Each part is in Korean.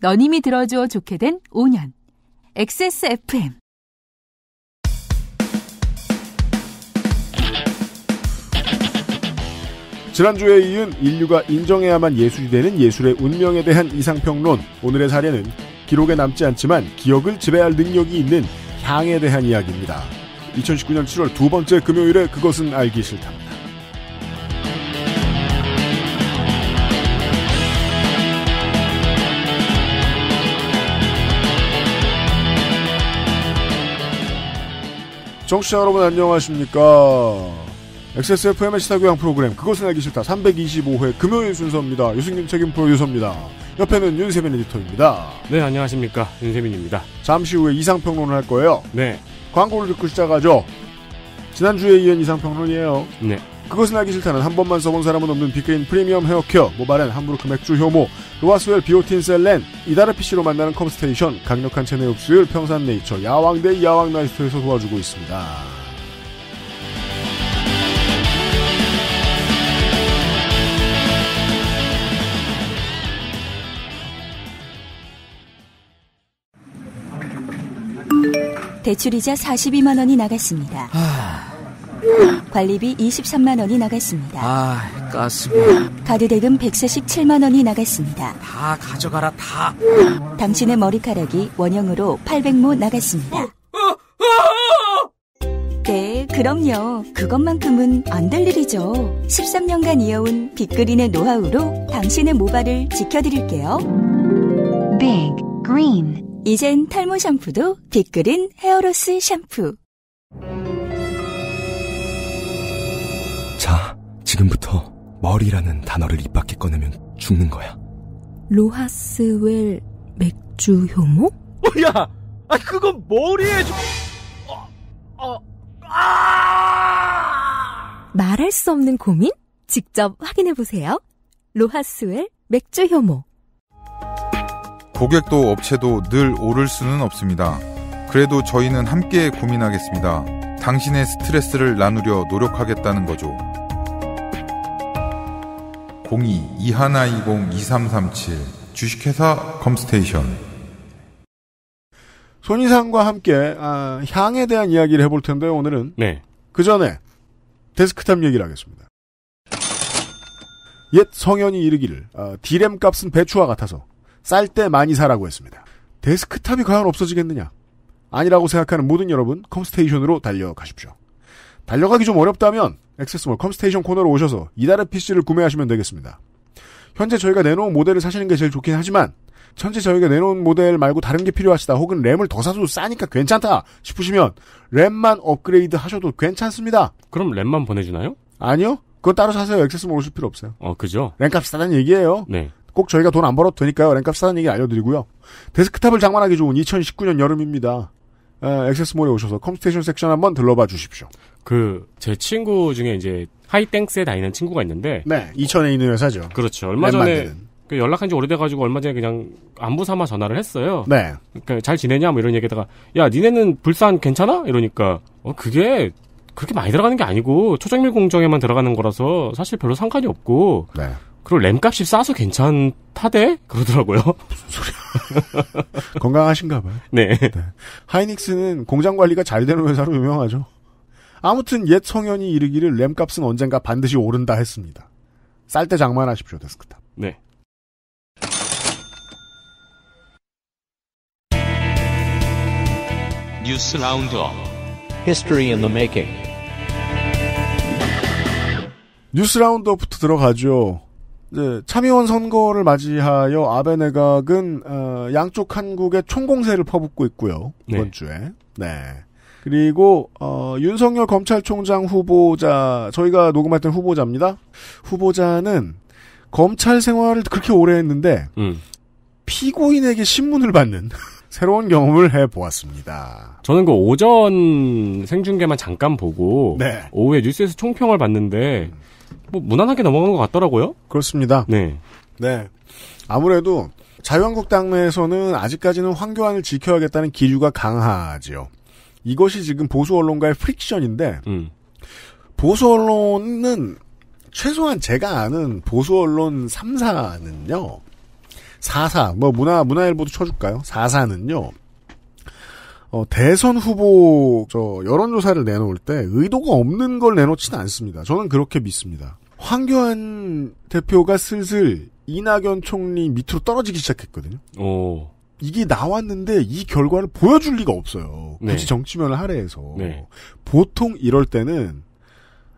너님이 들어줘 좋게 된 5년. XSFM. 지난주에 이은 인류가 인정해야만 예술이 되는 예술의 운명에 대한 이상평론. 오늘의 사례는 기록에 남지 않지만 기억을 지배할 능력이 있는 향에 대한 이야기입니다. 2019년 7월 두 번째 금요일에 그것은 알기 싫답니다. 정치자 여러분 안녕하십니까. XSFM의 시사교양 프로그램 그것은 알기 싫다 325회 금요일 순서입니다. 유승균 책임 프로듀서입니다. 옆에는 윤세민 에디터입니다. 네 안녕하십니까 윤세민입니다. 잠시 후에 이상평론을 할 거예요. 네. 광고를 듣고 시작하죠. 지난주에 이은 이상평론이에요. 네. 그것은 알기 싫다는 한 번만 써본 사람은 없는 비그린 프리미엄 헤어케어, 모발은 함부르크 맥주 효모, 로아스웰 비오틴 셀렌, 이다라 PC로 만나는 컴스테이션, 강력한 체내 흡수율, 평산 네이처, 야왕대 야왕나이스에서 도와주고 있습니다. 대출이자 42만 원이 나갔습니다. 하... 아, 관리비 23만 원이 나갔습니다. 아, 가스비. 가드 대금 147만 원이 나갔습니다. 다 가져가라 다. 당신의 머리카락이 원형으로 800모 나갔습니다. 네, 그럼요. 그것만큼은 안 될 일이죠. 13년간 이어온 빅그린의 노하우로 당신의 모발을 지켜드릴게요. 빅 그린. 이젠 탈모 샴푸도 빅그린 헤어로스 샴푸. 지금부터 머리라는 단어를 입 밖에 꺼내면 죽는 거야. 로하스웰 맥주 효모? 야! 아, 그건 머리에 좀... 어, 어, 아! 말할 수 없는 고민? 직접 확인해보세요. 로하스웰 맥주 효모. 고객도 업체도 늘 오를 수는 없습니다. 그래도 저희는 함께 고민하겠습니다. 당신의 스트레스를 나누려 노력하겠다는 거죠. 02-2120-2337 주식회사 컴스테이션 손이상과 함께 아, 향에 대한 이야기를 해볼 텐데요. 오늘은 네. 그 전에 데스크탑 얘기를 하겠습니다. 옛 성현이 이르기를 아, 디램 값은 배추와 같아서 쌀 때 많이 사라고 했습니다. 데스크탑이 과연 없어지겠느냐? 아니라고 생각하는 모든 여러분 컴스테이션으로 달려가십시오. 달려가기 좀 어렵다면 액세스몰 컴스테이션 코너로 오셔서 이달의 PC를 구매하시면 되겠습니다. 현재 저희가 내놓은 모델을 사시는 게 제일 좋긴 하지만 현재 저희가 내놓은 모델 말고 다른 게 필요하시다 혹은 램을 더 사도 싸니까 괜찮다 싶으시면 램만 업그레이드 하셔도 괜찮습니다. 그럼 램만 보내주나요? 아니요. 그거 따로 사세요. 액세스몰 오실 필요 없어요. 어, 그죠? 램값 비싸다는 얘기예요. 네. 꼭 저희가 돈 안 벌어도 되니까요. 램값 비싸다는 얘기 알려드리고요. 데스크탑을 장만하기 좋은 2019년 여름입니다. 에, 액세스몰에 오셔서 컴스테이션 섹션 한번 들러봐 주십시오. 그제 친구 중에 이제 하이땡스에 다니는 친구가 있는데 네 이천에 있는 회사죠. 그렇죠. 얼마 전에 그 연락한 지 오래돼가지고 얼마 전에 그냥 안부 삼아 전화를 했어요. 네. 그러니까 잘 지내냐 뭐 이런 얘기다가 야 니네는 불산 괜찮아? 이러니까 어 그게 그렇게 많이 들어가는 게 아니고 초정밀 공정에만 들어가는 거라서 사실 별로 상관이 없고 네. 그리고 램 값이 싸서 괜찮다대 그러더라고요. 소리야? 건강하신가 봐요. 네. 네. 하이닉스는 공장 관리가 잘 되는 회사로 유명하죠. 아무튼 옛 청년이 이르기를 램값은 언젠가 반드시 오른다 했습니다. 쌀 때 장만하십시오, 데스크탑. 네. 뉴스 라운드업. History in the making. 뉴스 라운드업부터 들어가죠. 이제 참의원 선거를 맞이하여 아베 내각은 어, 양쪽 한국의 총공세를 퍼붓고 있고요. 이번 네. 주에. 네. 그리고 어, 윤석열 검찰총장 후보자 저희가 녹음했던 후보자입니다. 후보자는 검찰 생활을 그렇게 오래 했는데 음. 피고인에게 신문을 받는 새로운 경험을 해보았습니다. 저는 그 오전 생중계만 잠깐 보고 네. 오후에 뉴스에서 총평을 봤는데 뭐 무난하게 넘어간 것 같더라고요. 그렇습니다. 네. 네. 아무래도 자유한국당 내에서는 아직까지는 황교안을 지켜야겠다는 기류가 강하지요. 이것이 지금 보수 언론과의 프릭션인데 음. 보수 언론은 최소한 제가 아는 보수 언론 3사는요. 4사 뭐 문화 문화일보도 쳐줄까요? 4사는요. 어, 대선 후보 저 여론조사를 내놓을 때 의도가 없는 걸 내놓지는 않습니다. 저는 그렇게 믿습니다. 황교안 대표가 슬슬 이낙연 총리 밑으로 떨어지기 시작했거든요. 오. 이게 나왔는데 이 결과를 보여줄 리가 없어요. 네. 굳이 정치면을 할애해서 네. 보통 이럴 때는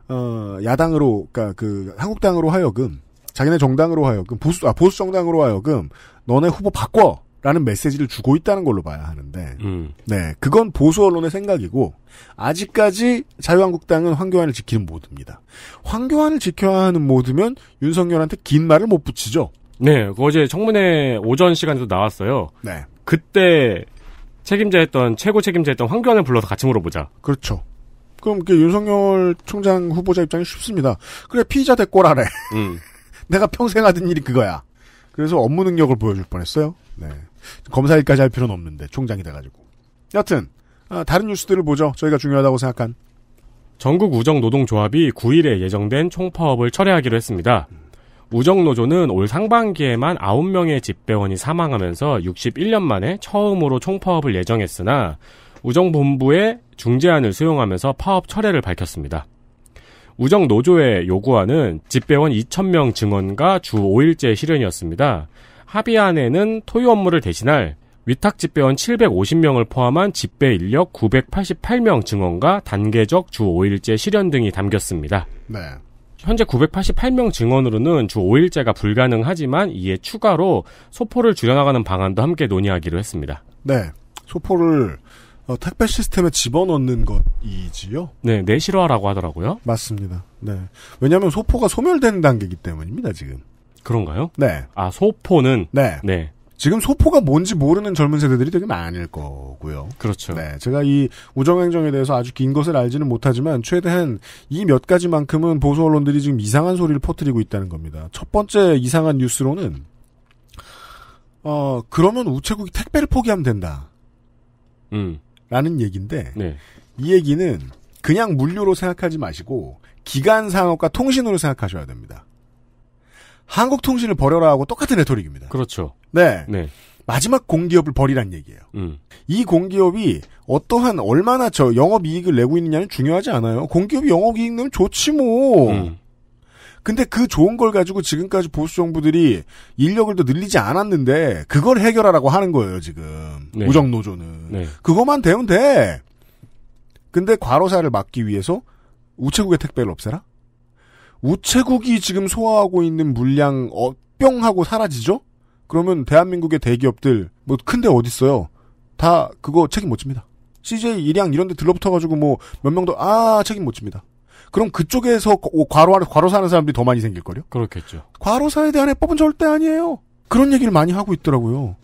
어, 야당으로 그러니까 그 한국당으로 하여금 자기네 정당으로 하여금 보수 아 보수 정당으로 하여금 너네 후보 바꿔. 라는 메시지를 주고 있다는 걸로 봐야 하는데, 음. 네, 그건 보수 언론의 생각이고, 아직까지 자유한국당은 황교안을 지키는 모드입니다. 황교안을 지켜야 하는 모드면 윤석열한테 긴 말을 못 붙이죠. 네, 그 어제 청문회 오전 시간에도 나왔어요. 네. 그때 책임자였던 최고 책임자였던 황교안을 불러서 같이 물어보자. 그렇죠. 그럼 그 윤석열 총장 후보자 입장이 쉽습니다. 그래 피의자 대꼬라래. 음. 내가 평생 하던 일이 그거야. 그래서 업무 능력을 보여줄 뻔했어요. 네. 검사일까지 할 필요는 없는데 총장이 돼가지고. 여튼 아, 다른 뉴스들을 보죠. 저희가 중요하다고 생각한. 전국 우정노동조합이 9일에 예정된 총파업을 철회하기로 했습니다. 음. 우정노조는 올 상반기에만 9명의 집배원이 사망하면서 61년 만에 처음으로 총파업을 예정했으나 우정본부의 중재안을 수용하면서 파업 철회를 밝혔습니다. 우정노조의 요구안은 집배원 2,000명 증원과 주 5일제 실현이었습니다. 합의안에는 토요 업무를 대신할 위탁 집배원 750명을 포함한 집배 인력 988명 증원과 단계적 주 5일제 실현 등이 담겼습니다. 네. 현재 988명 증언으로는 주 5일제가 불가능하지만 이에 추가로 소포를 줄여나가는 방안도 함께 논의하기로 했습니다. 네. 소포를 어, 택배 시스템에 집어넣는 것이지요? 네, 내실화라고 하더라고요. 맞습니다. 네. 왜냐하면 소포가 소멸되는 단계이기 때문입니다, 지금. 그런가요? 네. 아, 소포는? 네. 네. 지금 소포가 뭔지 모르는 젊은 세대들이 되게 많을 거고요. 그렇죠. 네, 제가 이 우정행정에 대해서 아주 긴 것을 알지는 못하지만 최대한 이 몇 가지만큼은 보수 언론들이 지금 이상한 소리를 퍼뜨리고 있다는 겁니다. 첫 번째 이상한 뉴스로는 어 그러면 우체국이 택배를 포기하면 된다. 음. 라는 얘기인데 네. 이 얘기는 그냥 물류로 생각하지 마시고 기간 상업과 통신으로 생각하셔야 됩니다. 한국통신을 버려라 하고 똑같은 레토릭입니다. 그렇죠. 네. 네. 마지막 공기업을 버리란 얘기예요. 음. 이 공기업이 어떠한 얼마나 저 영업 이익을 내고 있느냐는 중요하지 않아요. 공기업이 영업 이익 내면 좋지 뭐. 음. 근데 그 좋은 걸 가지고 지금까지 보수 정부들이 인력을 더 늘리지 않았는데 그걸 해결하라고 하는 거예요 지금 네. 우정 노조는 네. 그거만 되면 돼. 근데 과로사를 막기 위해서 우체국에 택배를 없애라? 우체국이 지금 소화하고 있는 물량 어, 뿅 하고 사라지죠? 그러면 대한민국의 대기업들 뭐 큰 데 어디 있어요? 다 그거 책임 못 집니다. CJ 일양 이런 데 들러붙어가지고 뭐 몇 명도 아 책임 못 집니다. 그럼 그쪽에서 과로 과로 사는 사람들이 더 많이 생길 거요 그렇겠죠. 과로사에 대한 해법은 절대 아니에요. 그런 얘기를 많이 하고 있더라고요.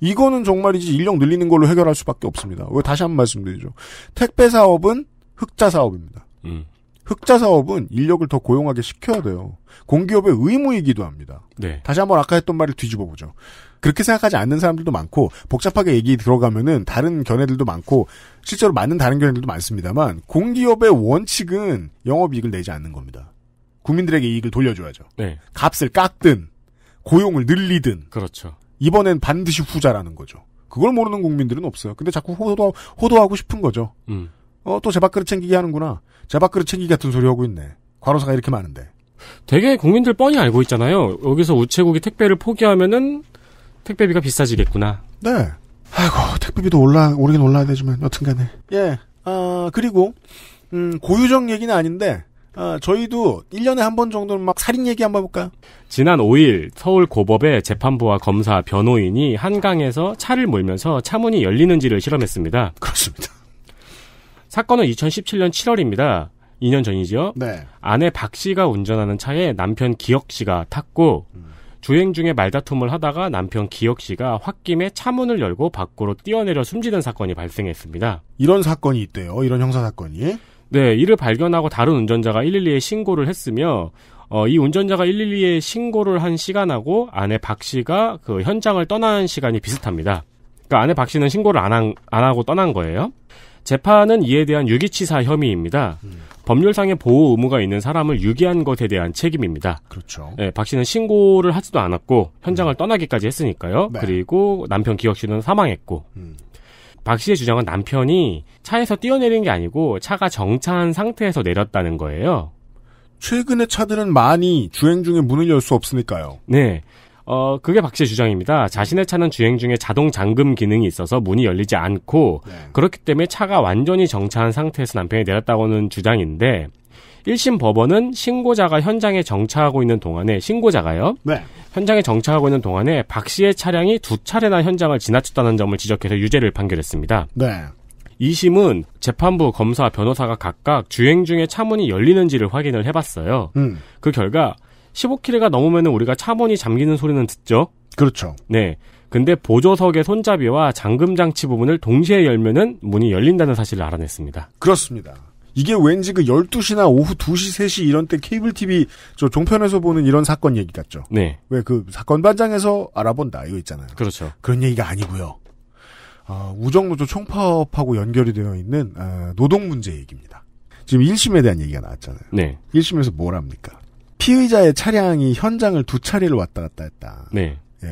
이거는 정말이지 인력 늘리는 걸로 해결할 수밖에 없습니다. 왜 다시 한 번 말씀드리죠. 택배 사업은 흑자 사업입니다. 음. 흑자 사업은 인력을 더 고용하게 시켜야 돼요. 공기업의 의무이기도 합니다. 네. 다시 한번 아까 했던 말을 뒤집어 보죠. 그렇게 생각하지 않는 사람들도 많고 복잡하게 얘기 들어가면은 다른 견해들도 많고 실제로 맞는 다른 견해들도 많습니다만 공기업의 원칙은 영업이익을 내지 않는 겁니다. 국민들에게 이익을 돌려줘야죠. 네. 값을 깎든 고용을 늘리든 그렇죠. 이번엔 반드시 후자라는 거죠. 그걸 모르는 국민들은 없어요. 근데 자꾸 호도, 호도하고 싶은 거죠. 음. 어, 또 제밥그릇 챙기게 하는구나. 제밥그릇 챙기기 같은 소리 하고 있네. 과로사가 이렇게 많은데. 되게 국민들 뻔히 알고 있잖아요. 여기서 우체국이 택배를 포기하면은 택배비가 비싸지겠구나. 네. 아이고, 택배비도 올라, 오르긴 올라야 되지만, 여튼간에. 예. 아, 그리고, 음, 고유정 얘기는 아닌데, 아, 저희도 1년에 한 번 정도는 막 살인 얘기 한번 해볼까요? 지난 5일 서울 고법의 재판부와 검사, 변호인이 한강에서 차를 몰면서 차문이 열리는지를 실험했습니다. 그렇습니다. 사건은 2017년 7월입니다. 2년 전이죠. 네. 아내 박 씨가 운전하는 차에 남편 기혁 씨가 탔고 음. 주행 중에 말다툼을 하다가 남편 기혁 씨가 홧김에 차문을 열고 밖으로 뛰어내려 숨지는 사건이 발생했습니다. 이런 사건이 있대요. 이런 형사 사건이. 네, 이를 발견하고 다른 운전자가 112에 신고를 했으며 어, 이 운전자가 112에 신고를 한 시간하고 아내 박 씨가 그 현장을 떠난 시간이 비슷합니다. 그러니까 아내 박 씨는 신고를 안, 안 하고 떠난 거예요. 재판은 이에 대한 유기치사 혐의입니다. 음. 법률상의 보호 의무가 있는 사람을 유기한 것에 대한 책임입니다. 그렇죠. 네, 박 씨는 신고를 하지도 않았고 현장을 음. 떠나기까지 했으니까요. 네. 그리고 남편 기혁 씨는 사망했고 음. 박 씨의 주장은 남편이 차에서 뛰어내린 게 아니고 차가 정차한 상태에서 내렸다는 거예요. 최근의 차들은 많이 주행 중에 문을 열 수 없으니까요. 네. 어, 그게 박 씨의 주장입니다. 자신의 차는 주행 중에 자동 잠금 기능이 있어서 문이 열리지 않고 네. 그렇기 때문에 차가 완전히 정차한 상태에서 남편이 내렸다고는 주장인데 1심 법원은 신고자가 현장에 정차하고 있는 동안에 신고자가요. 네. 현장에 정차하고 있는 동안에 박 씨의 차량이 두 차례나 현장을 지나쳤다는 점을 지적해서 유죄를 판결했습니다. 네. 2심은 재판부, 검사, 변호사가 각각 주행 중에 차문이 열리는지를 확인을 해봤어요. 음. 그 결과 15킬로가 넘으면 우리가 차번이 잠기는 소리는 듣죠. 그렇죠. 네. 근데 보조석의 손잡이와 잠금 장치 부분을 동시에 열면은 문이 열린다는 사실을 알아냈습니다. 그렇습니다. 이게 왠지 그 12시나 오후 2시, 3시 이런 때 케이블 TV 저 종편에서 보는 이런 사건 얘기 같죠. 네. 왜 그 사건 반장에서 알아본다 이거 있잖아요. 그렇죠. 그런 얘기가 아니고요. 어, 우정노조 총파업하고 연결이 되어 있는 어, 노동 문제 얘기입니다. 지금 1심에 대한 얘기가 나왔잖아요. 네. 1심에서 뭘 합니까? 피의자의 차량이 현장을 두 차례를 왔다 갔다 했다. 네. 예.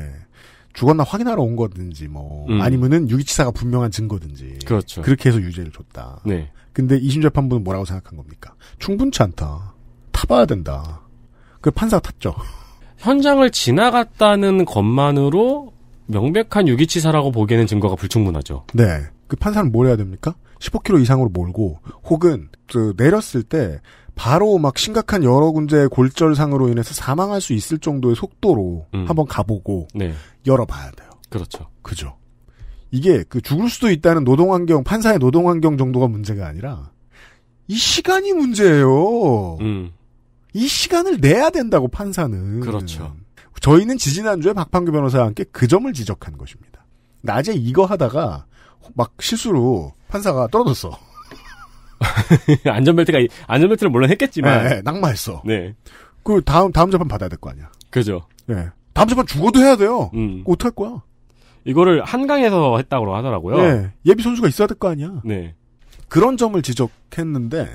죽었나 확인하러 온 거든지 뭐 음. 아니면은 유기치사가 분명한 증거든지 그렇죠. 그렇게 해서 유죄를 줬다. 네. 근데 이심 재판부는 뭐라고 생각한 겁니까? 충분치 않다. 타봐야 된다. 그 판사가 탔죠. 현장을 지나갔다는 것만으로 명백한 유기치사라고 보기에는 증거가 불충분하죠. 네. 그 판사는 뭘 해야 됩니까? 15km 이상으로 몰고 혹은 그 내렸을 때 바로 막 심각한 여러 군데의 골절상으로 인해서 사망할 수 있을 정도의 속도로 음. 한번 가보고 네. 열어봐야 돼요. 그렇죠. 그죠. 이게 그 죽을 수도 있다는 노동환경 판사의 노동환경 정도가 문제가 아니라 이 시간이 문제예요. 음. 이 시간을 내야 된다고 판사는 그렇죠. 저희는 지지난주에 박판규 변호사와 함께 그 점을 지적한 것입니다. 낮에 이거 하다가 막 실수로 판사가 떨어졌어. 안전벨트가 안전벨트를 물론 했겠지만 네, 네, 낙마했어. 네. 그 다음 다음 재판 받아야 될 거 아니야. 그죠. 네. 다음 재판 죽어도 해야 돼요. 음. 어떡할 거야? 이거를 한강에서 했다고 하더라고요. 네. 예비 선수가 있어야 될 거 아니야. 네. 그런 점을 지적했는데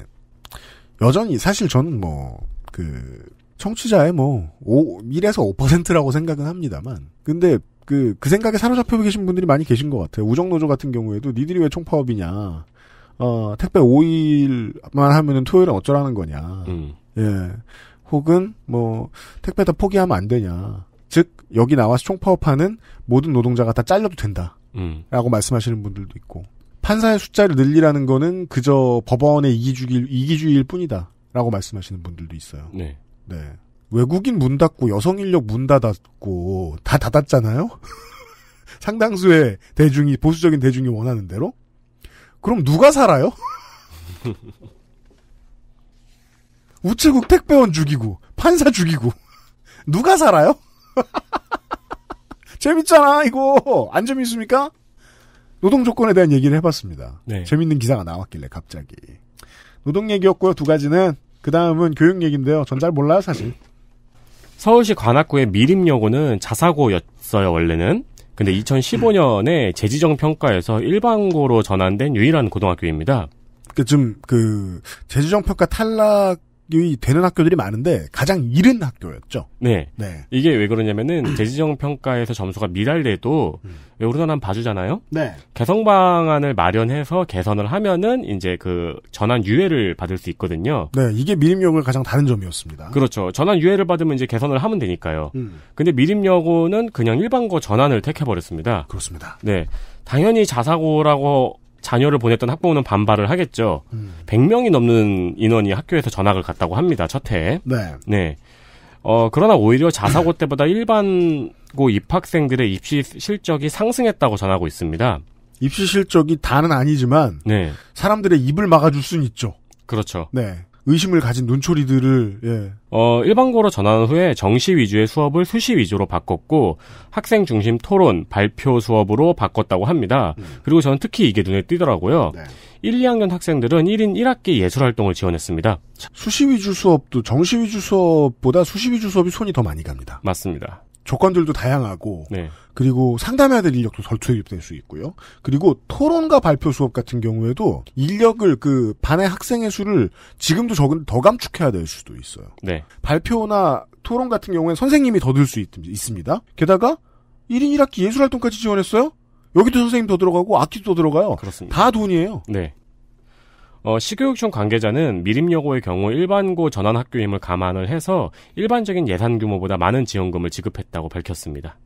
여전히 사실 저는 뭐 그 청취자의 뭐 5, 1에서 5%라고 생각은 합니다만 근데 그그 그 생각에 사로잡혀 계신 분들이 많이 계신 것 같아요. 우정노조 같은 경우에도 니들이 왜 총파업이냐. 어, 택배 5일만 하면은 토요일은 어쩌라는 거냐. 음. 예. 혹은 뭐 택배 다 포기하면 안 되냐. 즉 여기 나와서 총파업하는 모든 노동자가 다 잘려도 된다. 음. 라고 말씀하시는 분들도 있고 판사의 숫자를 늘리라는 거는 그저 법원의 이기주의, 이기주의일 뿐이다. 라고 말씀하시는 분들도 있어요. 네. 네. 외국인 문 닫고 여성 인력 문 닫았고 다 닫았잖아요. 상당수의 대중이 보수적인 대중이 원하는 대로 그럼 누가 살아요? 우체국 택배원 죽이고 판사 죽이고 누가 살아요? 재밌잖아 이거 안 재밌습니까? 노동 조건에 대한 얘기를 해봤습니다. 네. 재밌는 기사가 나왔길래 갑자기 노동 얘기였고요 두 가지는 그 다음은 교육 얘기인데요 전 잘 몰라요 사실. 서울시 관악구의 미림여고는 자사고였어요 원래는 근데 2015년에 재지정 평가에서 일반고로 전환된 유일한 고등학교입니다. 그좀그 재지정 평가 탈락 이 되는 학교들이 많은데 가장 이른 학교였죠. 네. 네. 이게 왜 그러냐면은 음. 재지정 평가에서 점수가 미달돼도 음. 우리나라는 봐주잖아요. 네. 개성 방안을 마련해서 개선을 하면은 이제 그 전환 유예를 받을 수 있거든요. 네. 이게 미림여고의 가장 다른 점이었습니다. 그렇죠. 전환 유예를 받으면 이제 개선을 하면 되니까요. 음. 근데 미림여고는 그냥 일반고 전환을 택해버렸습니다. 그렇습니다. 네. 당연히 자사고라고 자녀를 보냈던 학부모는 반발을 하겠죠. 음. 100명이 넘는 인원이 학교에서 전학을 갔다고 합니다. 첫 해에. 네. 네. 어, 그러나 오히려 자사고 때보다 일반고 입학생들의 입시 실적이 상승했다고 전하고 있습니다. 입시 실적이 다는 아니지만 네. 사람들의 입을 막아줄 수는 있죠. 그렇죠. 네. 의심을 가진 눈초리들을 예. 어, 일반고로 전환 후에 정시 위주의 수업을 수시 위주로 바꿨고 학생 중심 토론 발표 수업으로 바꿨다고 합니다. 음. 그리고 저는 특히 이게 눈에 띄더라고요. 네. 1, 2학년 학생들은 1인 1학기 예술 활동을 지원했습니다. 수시 위주 수업도 정시 위주 수업보다 수시 위주 수업이 손이 더 많이 갑니다. 맞습니다. 조건들도 다양하고 네. 그리고 상담해야 될 인력도 절충입될수 있고요. 그리고 토론과 발표 수업 같은 경우에도 인력을 그 반의 학생의 수를 지금도 적은 더 감축해야 될 수도 있어요. 네. 발표나 토론 같은 경우에는 선생님이 더 들 수 있습니다. 게다가 1인 1학기 예술활동까지 지원했어요? 여기도 선생님 더 들어가고 악기도 더 들어가요. 그렇습니다. 다 돈이에요. 네. 어, 시교육청 관계자는 미림여고의 경우 일반고 전환학교임을 감안을 해서 일반적인 예산 규모보다 많은 지원금을 지급했다고 밝혔습니다.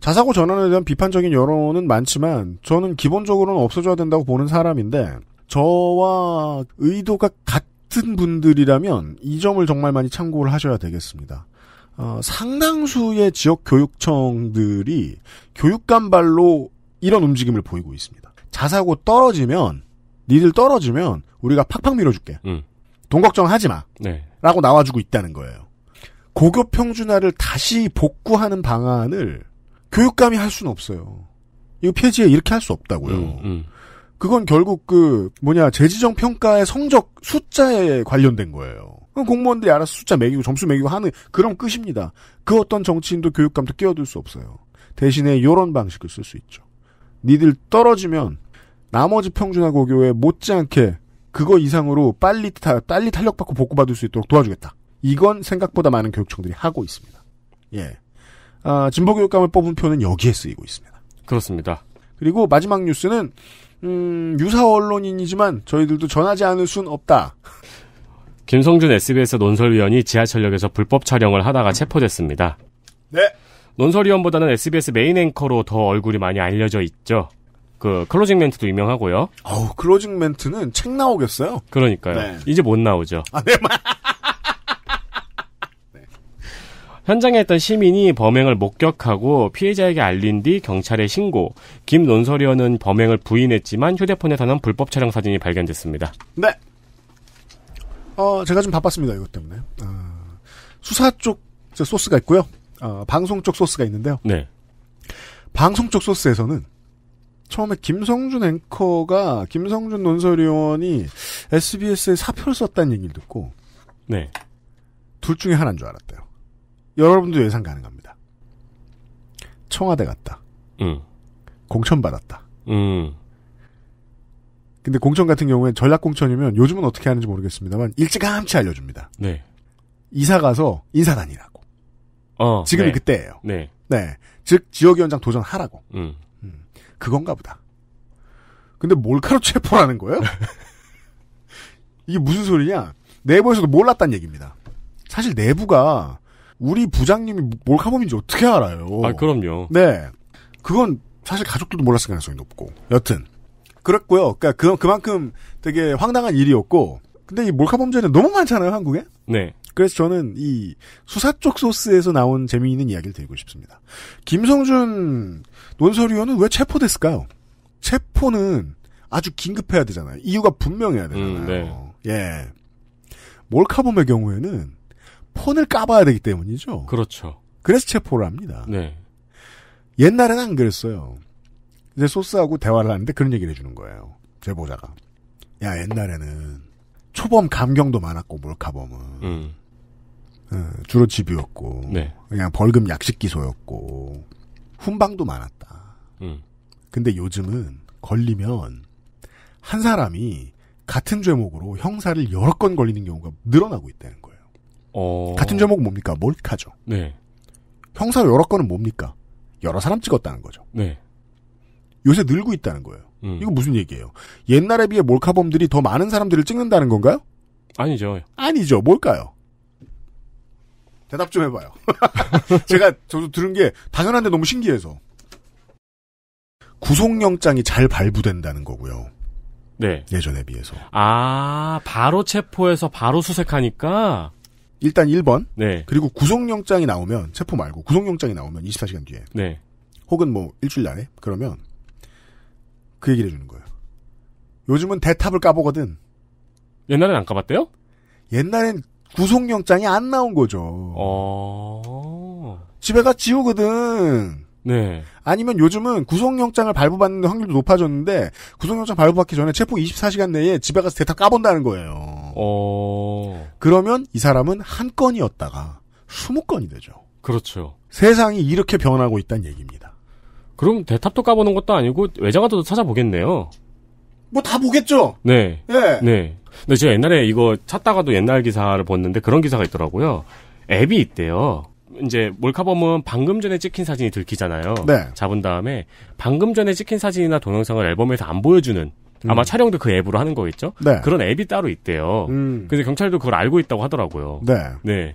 자사고 전환에 대한 비판적인 여론은 많지만 저는 기본적으로는 없어져야 된다고 보는 사람인데 저와 의도가 같은 분들이라면 이 점을 정말 많이 참고를 하셔야 되겠습니다. 어, 상당수의 지역 교육청들이 교육감발로 이런 움직임을 보이고 있습니다. 자사고 떨어지면 니들 떨어지면 우리가 팍팍 밀어줄게. 음. 돈 걱정하지 마. 네. 라고 나와주고 있다는 거예요. 고교 평준화를 다시 복구하는 방안을 교육감이 할 수는 없어요. 이거 폐지에 이렇게 할 수 없다고요. 음, 음. 그건 결국 그 뭐냐 재지정 평가의 성적 숫자에 관련된 거예요. 공무원들이 알아서 숫자 매기고 점수 매기고 하는 그런 끝입니다. 그 어떤 정치인도 교육감도 끼어들 수 없어요. 대신에 이런 방식을 쓸 수 있죠. 니들 떨어지면 나머지 평준화 고교에 못지않게 그거 이상으로 빨리 타, 빨리 탄력받고 복구받을 수 있도록 도와주겠다. 이건 생각보다 많은 교육청들이 하고 있습니다. 예. 아, 진보교육감을 뽑은 표는 여기에 쓰이고 있습니다. 그렇습니다. 그리고 마지막 뉴스는, 음, 유사 언론인이지만 저희들도 전하지 않을 순 없다. 김성준 SBS 논설위원이 지하철역에서 불법 촬영을 하다가 체포됐습니다. 네. 논설위원보다는 SBS 메인 앵커로 더 얼굴이 많이 알려져 있죠. 그 클로징 멘트도 유명하고요. 어우, 클로징 멘트는 책 나오겠어요? 그러니까요. 네. 이제 못 나오죠. 아, 네, 네. 현장에 있던 시민이 범행을 목격하고 피해자에게 알린 뒤 경찰에 신고. 김 논설위원은 범행을 부인했지만 휴대폰에 담는 불법 촬영 사진이 발견됐습니다. 네. 어, 제가 좀 바빴습니다. 이것 때문에. 어, 수사 쪽 소스가 있고요. 어, 방송 쪽 소스가 있는데요. 네. 방송 쪽 소스에서는 처음에 김성준 앵커가 김성준 논설위원이 SBS에 사표를 썼다는 얘기를 듣고 네. 둘 중에 하나인 줄 알았대요. 여러분도 예상 가능합니다. 청와대 갔다. 음. 공천 받았다. 음. 근데 공천 같은 경우엔 전략 공천이면 요즘은 어떻게 하는지 모르겠습니다만 일찌감치 알려줍니다. 네. 이사 가서 인사 다니라고. 어, 지금이 네. 그때예요. 네. 네. 즉 지역위원장 도전하라고. 음. 그건가 보다. 근데 몰카로 체포라는 거예요? 이게 무슨 소리냐? 내부에서도 몰랐단 얘기입니다. 사실 내부가 우리 부장님이 몰카범인지 어떻게 알아요? 아, 그럼요. 네. 그건 사실 가족들도 몰랐을 가능성이 높고. 여튼. 그랬고요. 그러니까 그, 그만큼 되게 황당한 일이었고. 근데 이 몰카 범죄는 너무 많잖아요, 한국에? 네. 그래서 저는 이 수사 쪽 소스에서 나온 재미있는 이야기를 드리고 싶습니다. 김성준 논설위원은 왜 체포됐을까요? 체포는 아주 긴급해야 되잖아요. 이유가 분명해야 음, 되잖아요. 음, 네. 예. 몰카범의 경우에는 폰을 까봐야 되기 때문이죠. 그렇죠. 그래서 체포를 합니다. 네. 옛날에는안 그랬어요. 이제 소스하고 대화를 하는데 그런 얘기를 해주는 거예요. 제보자가. 야, 옛날에는 초범 감경도 많았고, 몰카범은. 음. 어, 주로 집이었고 네. 그냥 벌금 약식 기소였고 훈방도 많았다. 음. 근데 요즘은 걸리면 한 사람이 같은 죄목으로 형사를 여러 건 걸리는 경우가 늘어나고 있다는 거예요. 어... 같은 죄목은 뭡니까? 몰카죠. 네. 형사 여러 건은 뭡니까? 여러 사람 찍었다는 거죠. 네. 요새 늘고 있다는 거예요. 음. 이거 무슨 얘기예요? 옛날에 비해 몰카범들이 더 많은 사람들을 찍는다는 건가요? 아니죠. 아니죠. 뭘까요? 대답 좀 해봐요. 제가 저도 들은 게 당연한데 너무 신기해서. 구속영장이 잘 발부된다는 거고요. 네. 예전에 비해서. 아, 바로 체포해서 바로 수색하니까? 일단 1번. 네. 그리고 구속영장이 나오면, 체포 말고, 구속영장이 나오면 24시간 뒤에. 네. 혹은 뭐, 일주일 안에? 그러면, 그 얘기를 해주는 거예요. 요즘은 대탑을 까보거든. 옛날엔 안 까봤대요? 옛날엔 구속영장이 안 나온 거죠. 어... 집에가 지우거든. 네. 아니면 요즘은 구속영장을 발부받는 확률도 높아졌는데 구속영장 발부받기 전에 체포 24시간 내에 집에 가서 대타 까본다는 거예요. 어... 그러면 이 사람은 한 건이었다가 20건이 되죠. 그렇죠. 세상이 이렇게 변하고 있다는 얘기입니다. 그럼 대탑도 까보는 것도 아니고 외장하도 찾아보겠네요. 뭐 다 보겠죠. 네. 예. 네. 근데 제가 옛날에 이거 찾다가도 옛날 기사를 봤는데 그런 기사가 있더라고요. 앱이 있대요. 이제 몰카범은 방금 전에 찍힌 사진이 들키잖아요. 네. 잡은 다음에 방금 전에 찍힌 사진이나 동영상을 앨범에서 안 보여주는 아마 음. 촬영도 그 앱으로 하는 거겠죠? 네. 그런 앱이 따로 있대요. 음. 근데 경찰도 그걸 알고 있다고 하더라고요. 네. 네.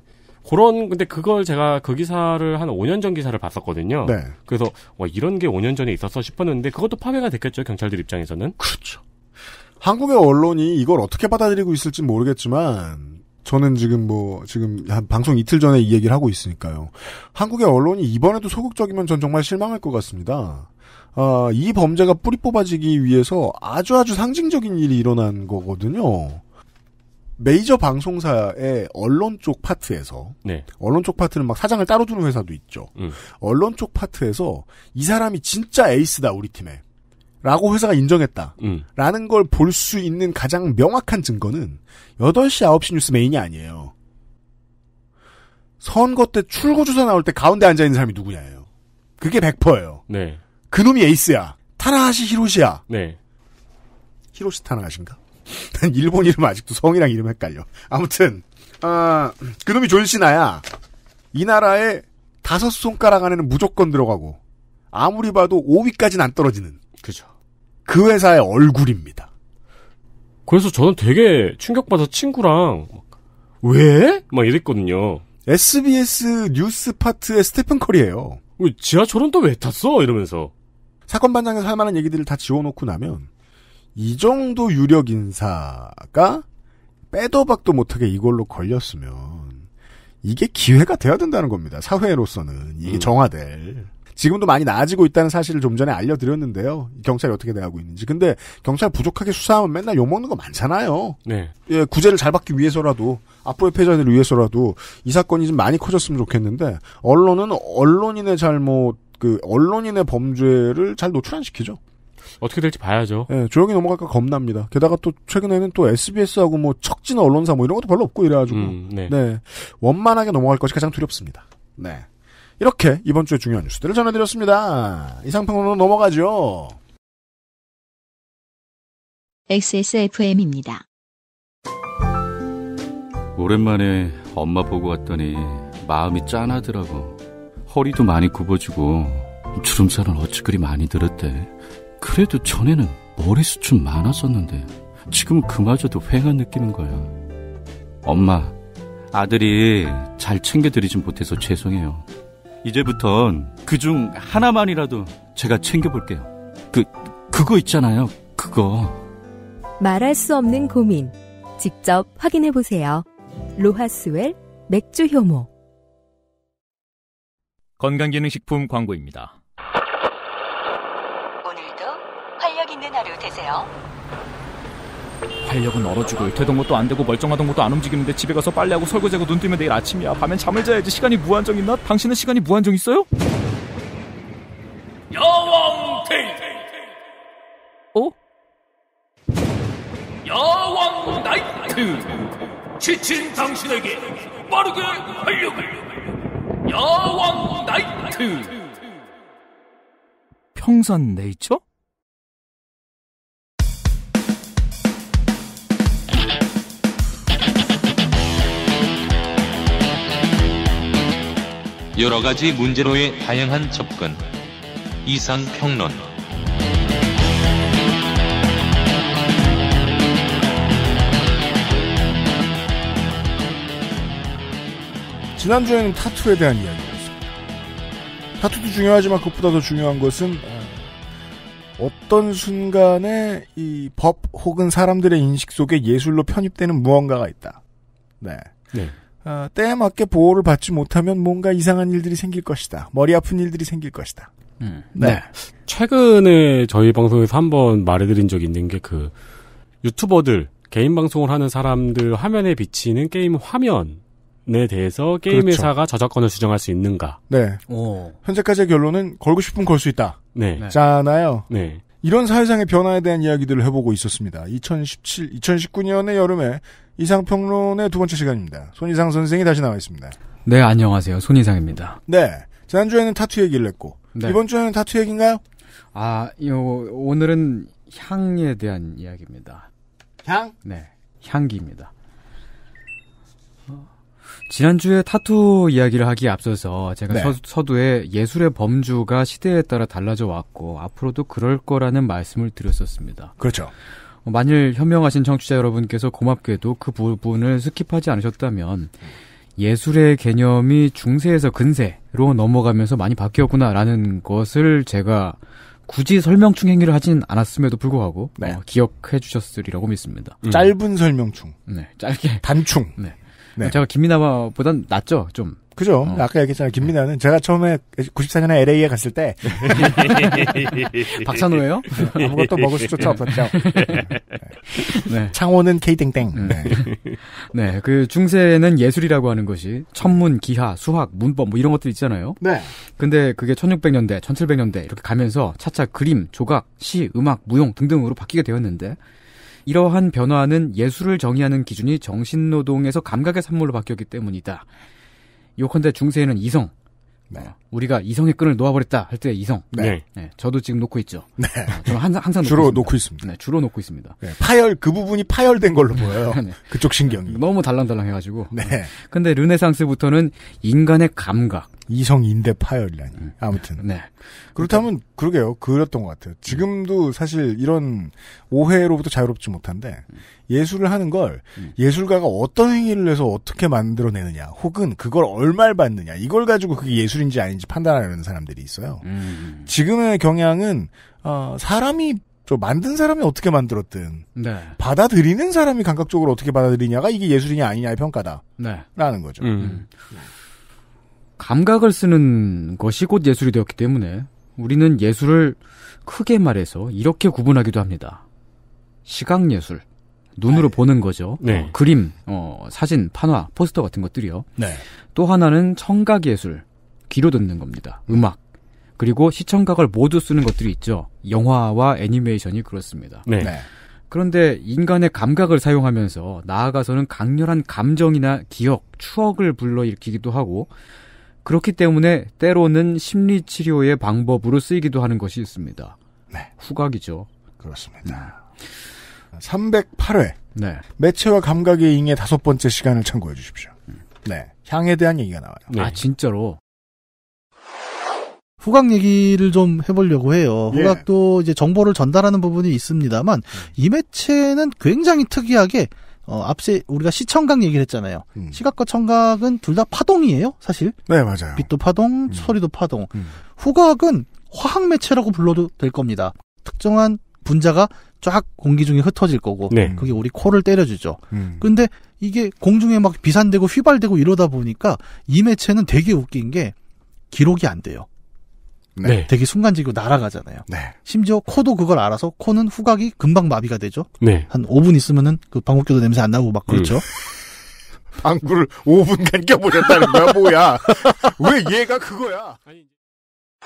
그런 근데 그걸 제가 그 기사를 한 5년 전 기사를 봤었거든요. 네. 그래서 와 이런 게 5년 전에 있었어 싶었는데 그것도 파괴가 됐겠죠 경찰들 입장에서는. 그렇죠. 한국의 언론이 이걸 어떻게 받아들이고 있을지 모르겠지만 저는 지금 뭐 지금 한 방송 이틀 전에 이 얘기를 하고 있으니까요. 한국의 언론이 이번에도 소극적이면 전 정말 실망할 것 같습니다. 아, 이 범죄가 뿌리 뽑아지기 위해서 아주 아주 상징적인 일이 일어난 거거든요. 메이저 방송사의 언론 쪽 파트에서 네. 언론 쪽 파트는 막 사장을 따로 두는 회사도 있죠. 음. 언론 쪽 파트에서 이 사람이 진짜 에이스다 우리 팀에 라고 회사가 인정했다. 음. 라는 걸 볼 수 있는 가장 명확한 증거는 8시, 9시 뉴스 메인이 아니에요. 선거 때 출구조사 나올 때 가운데 앉아있는 사람이 누구냐예요. 그게 100%예요. 네. 그놈이 에이스야. 타나하시 히로시야. 네. 히로시 타나하신가? 난 일본 이름 아직도 성이랑 이름 헷갈려. 아무튼 아, 그놈이 존시나야. 이 나라에 다섯 손가락 안에는 무조건 들어가고 아무리 봐도 5위까지는 안 떨어지는. 그죠. 그 회사의 얼굴입니다. 그래서 저는 되게 충격받아 친구랑 왜? 막 이랬거든요. SBS 뉴스 파트의 스테픈 커리예요. 지하철은 또 왜 탔어? 이러면서 사건 반장에서 할 만한 얘기들을 다 지워놓고 나면 이 정도 유력 인사가 빼도 박도 못하게 이걸로 걸렸으면 이게 기회가 돼야 된다는 겁니다. 사회로서는 이게 음. 정화될. 지금도 많이 나아지고 있다는 사실을 좀 전에 알려드렸는데요. 경찰이 어떻게 대하고 있는지. 근데 경찰 부족하게 수사하면 맨날 욕먹는 거 많잖아요. 네. 예, 구제를 잘 받기 위해서라도 앞으로의 패전을 위해서라도 이 사건이 좀 많이 커졌으면 좋겠는데 언론은 언론인의 잘못 그 언론인의 범죄를 잘 노출 안 시키죠. 어떻게 될지 봐야죠. 예, 조용히 넘어갈까 겁납니다. 게다가 또 최근에는 또 SBS하고 뭐 척진 언론사 뭐 이런 것도 별로 없고 이래가지고 음, 네. 네 원만하게 넘어갈 것이 가장 두렵습니다. 네. 이렇게 이번 주에 중요한 뉴스들을 전해드렸습니다. 이상평론으로 넘어가죠. XSFM입니다. 오랜만에 엄마 보고 왔더니 마음이 짠하더라고. 허리도 많이 굽어지고 주름살은 어찌 그리 많이 들었대. 그래도 전에는 머리숱은 많았었는데 지금은 그마저도 휑한 느끼는 거야. 엄마, 아들이 잘 챙겨드리진 못해서 죄송해요. 이제부턴 그중 하나만이라도 제가 챙겨볼게요. 그, 그거 있잖아요. 그거. 말할 수 없는 고민. 직접 확인해보세요. 로하스웰 맥주 효모. 건강기능식품 광고입니다. 오늘도 활력 있는 하루 되세요. 활력은 얼어 죽고 되던 것도 안 되고 멀쩡하던 것도 안 움직이는데 집에 가서 빨래하고 설거지하고 눈 뜨면 내일 아침이야 밤엔 잠을 자야지 시간이 무한정 있나? 당신은 시간이 무한정 있어요? 여왕 테이 어? 야왕 나이트 지친 당신에게 빠르게 활력을 야왕 나이트 평산 네이처? 여러 가지 문제로의 다양한 접근. 이상 평론. 지난주에는 타투에 대한 이야기였습니다. 타투도 중요하지만 그것보다 더 중요한 것은 어, 어떤 순간에 이 법 혹은 사람들의 인식 속에 예술로 편입되는 무언가가 있다. 네. 네. 어, 때에 맞게 보호를 받지 못하면 뭔가 이상한 일들이 생길 것이다. 머리 아픈 일들이 생길 것이다. 음. 네. 네. 최근에 저희 방송에서 한 번 말해드린 적이 있는 게 그 유튜버들 개인 방송을 하는 사람들 화면에 비치는 게임 화면에 대해서 게임 그렇죠. 회사가 저작권을 주정할수 있는가? 네. 오. 현재까지의 결론은 걸고 싶은걸수 있다. 네. 네. 잖아요. 네. 이런 사회상의 변화에 대한 이야기들을 해보고 있었습니다. 2017, 2019년의 여름에 이상평론의 두 번째 시간입니다. 손희상 선생이 다시 나와 있습니다. 네, 안녕하세요. 손희상입니다 네. 지난주에는 타투 얘기를 했고, 네. 이번 주에는 타투 얘기인가요? 아, 요, 오늘은 향에 대한 이야기입니다. 향? 네. 향기입니다. 지난주에 타투 이야기를 하기에 앞서서 제가 네. 서, 두에 예술의 범주가 시대에 따라 달라져 왔고 앞으로도 그럴 거라는 말씀을 드렸었습니다. 그렇죠. 뭐 만일 현명하신 청취자 여러분께서 고맙게도 그 부분을 스킵하지 않으셨다면 예술의 개념이 중세에서 근세로 넘어가면서 많이 바뀌었구나라는 것을 제가 굳이 설명충 행위를 하진 않았음에도 불구하고 네. 어, 기억해 주셨으리라고 믿습니다. 음. 짧은 설명충. 네, 짧게. 단충. 네. 네. 제가 김미나보단 낫죠, 좀. 그죠. 어. 아까 얘기했잖아요. 김민아는 제가 처음에 94년에 LA에 갔을 때 박찬호예요? 네, 아무것도 먹을 수조차 없었죠. 네. 창호는 K땡땡. 네. 네. 그 중세는 에 예술이라고 하는 것이 천문, 기하, 수학, 문법 뭐 이런 것들 있잖아요. 네. 근데 그게 1600년대, 1700년대 이렇게 가면서 차차 그림, 조각, 시, 음악, 무용 등등으로 바뀌게 되었는데 이러한 변화는 예술을 정의하는 기준이 정신노동에서 감각의 산물로 바뀌었기 때문이다. 요컨대 중세에는 이성. 네. 우리가 이성의 끈을 놓아버렸다 할때 이성. 네. 네. 네. 저도 지금 놓고 있죠. 네. 어, 저는 항상, 항상 주로 놓고, 놓고 있습니다. 네, 주로 놓고 있습니다. 네, 파열 그 부분이 파열된 걸로 보여요. 네. 그쪽 신경이. 너무 달랑달랑해가지고. 네. 어, 근데 르네상스부터는 인간의 감각, 이성 인대 파열이라니. 네. 아무튼. 네. 그렇다면 그러니까, 그러게요. 그랬던 것 같아요. 지금도 사실 이런 오해로부터 자유롭지 못한데 음. 예술을 하는 걸 음. 예술가가 어떤 행위를 해서 어떻게 만들어내느냐 혹은 그걸 얼마를 받느냐 이걸 가지고 그게 예술인지 아닌지 판단하려는 사람들이 있어요. 음. 음. 지금의 경향은 어, 사람이 저 만든 사람이 어떻게 만들었든 네. 받아들이는 사람이 감각적으로 어떻게 받아들이냐가 이게 예술이냐 아니냐의 평가다. 라는 네. 거죠. 음. 음. 감각을 쓰는 것이 곧 예술이 되었기 때문에 우리는 예술을 크게 말해서 이렇게 구분하기도 합니다. 시각 예술, 눈으로 네. 보는 거죠. 네. 어, 그림, 어, 사진, 판화, 포스터 같은 것들이요. 네. 또 하나는 청각 예술, 귀로 듣는 겁니다. 음악. 그리고 시청각을 모두 쓰는 것들이 있죠. 영화와 애니메이션이 그렇습니다. 네. 네. 그런데 인간의 감각을 사용하면서 나아가서는 강렬한 감정이나 기억, 추억을 불러일으키기도 하고 그렇기 때문에 때로는 심리 치료의 방법으로 쓰이기도 하는 것이 있습니다. 네. 후각이죠. 그렇습니다. 308회. 네. 매체와 감각의 잉의 다섯 번째 시간을 참고해 주십시오. 음. 네. 향에 대한 얘기가 나와요. 아, 네. 아, 진짜로. 후각 얘기를 좀 해보려고 해요. 예. 후각도 이제 정보를 전달하는 부분이 있습니다만 음. 이 매체는 굉장히 특이하게 어, 앞서 우리가 시청각 얘기를 했잖아요. 음. 시각과 청각은 둘 다 파동이에요, 사실. 네, 맞아요. 빛도 파동, 음. 소리도 파동. 음. 후각은 화학 매체라고 불러도 될 겁니다. 특정한 분자가 쫙 공기 중에 흩어질 거고 네. 그게 우리 코를 때려주죠. 음. 근데 이게 공중에 막 비산되고 휘발되고 이러다 보니까 이 매체는 되게 웃긴 게 기록이 안 돼요. 네. 네. 되게 순간적으로 날아가잖아요. 네. 심지어 코도 그걸 알아서 코는 후각이 금방 마비가 되죠. 네. 한 5분 있으면은 그 방구교도 냄새 안 나고 막 음. 그렇죠. 음. 방구를 5분간 껴보셨다는 거야, 뭐야. 왜 얘가 그거야? 네.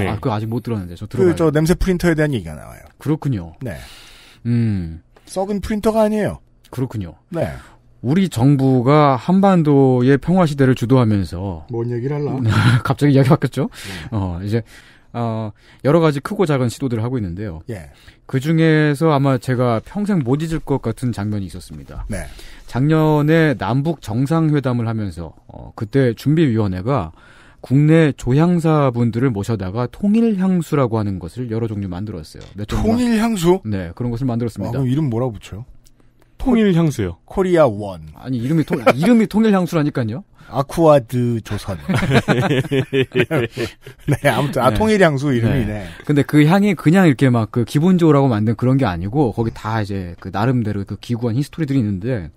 네. 아, 그거 아직 못 들었는데, 저 들어요. 그, 저 냄새 프린터에 대한 얘기가 나와요. 그렇군요. 네. 음. 썩은 프린터가 아니에요. 그렇군요. 네. 우리 정부가 한반도의 평화 시대를 주도하면서 뭔 얘기를 할라? 갑자기 이야기 바뀌었죠. 네. 어 이제 어 여러 가지 크고 작은 시도들을 하고 있는데요. 예. 그 중에서 아마 제가 평생 못 잊을 것 같은 장면이 있었습니다. 네. 작년에 남북 정상회담을 하면서 어 그때 준비위원회가 국내 조향사 분들을 모셔다가 통일 향수라고 하는 것을 여러 종류 만들었어요. 통일 향수? 네, 그런 것을 만들었습니다. 아, 그럼 이름 뭐라 붙여요? 통일 향수요. 코리아 원. 아니 이름이 통 이름이 통일 향수라니까요. 아쿠아드 조선. 네 아무튼 아 네. 통일 향수 이름이네. 네. 근데 그 향이 그냥 이렇게 막 그 기본적으로 만든 그런 게 아니고 거기 다 이제 그 나름대로 그 기구한 히스토리들이 있는데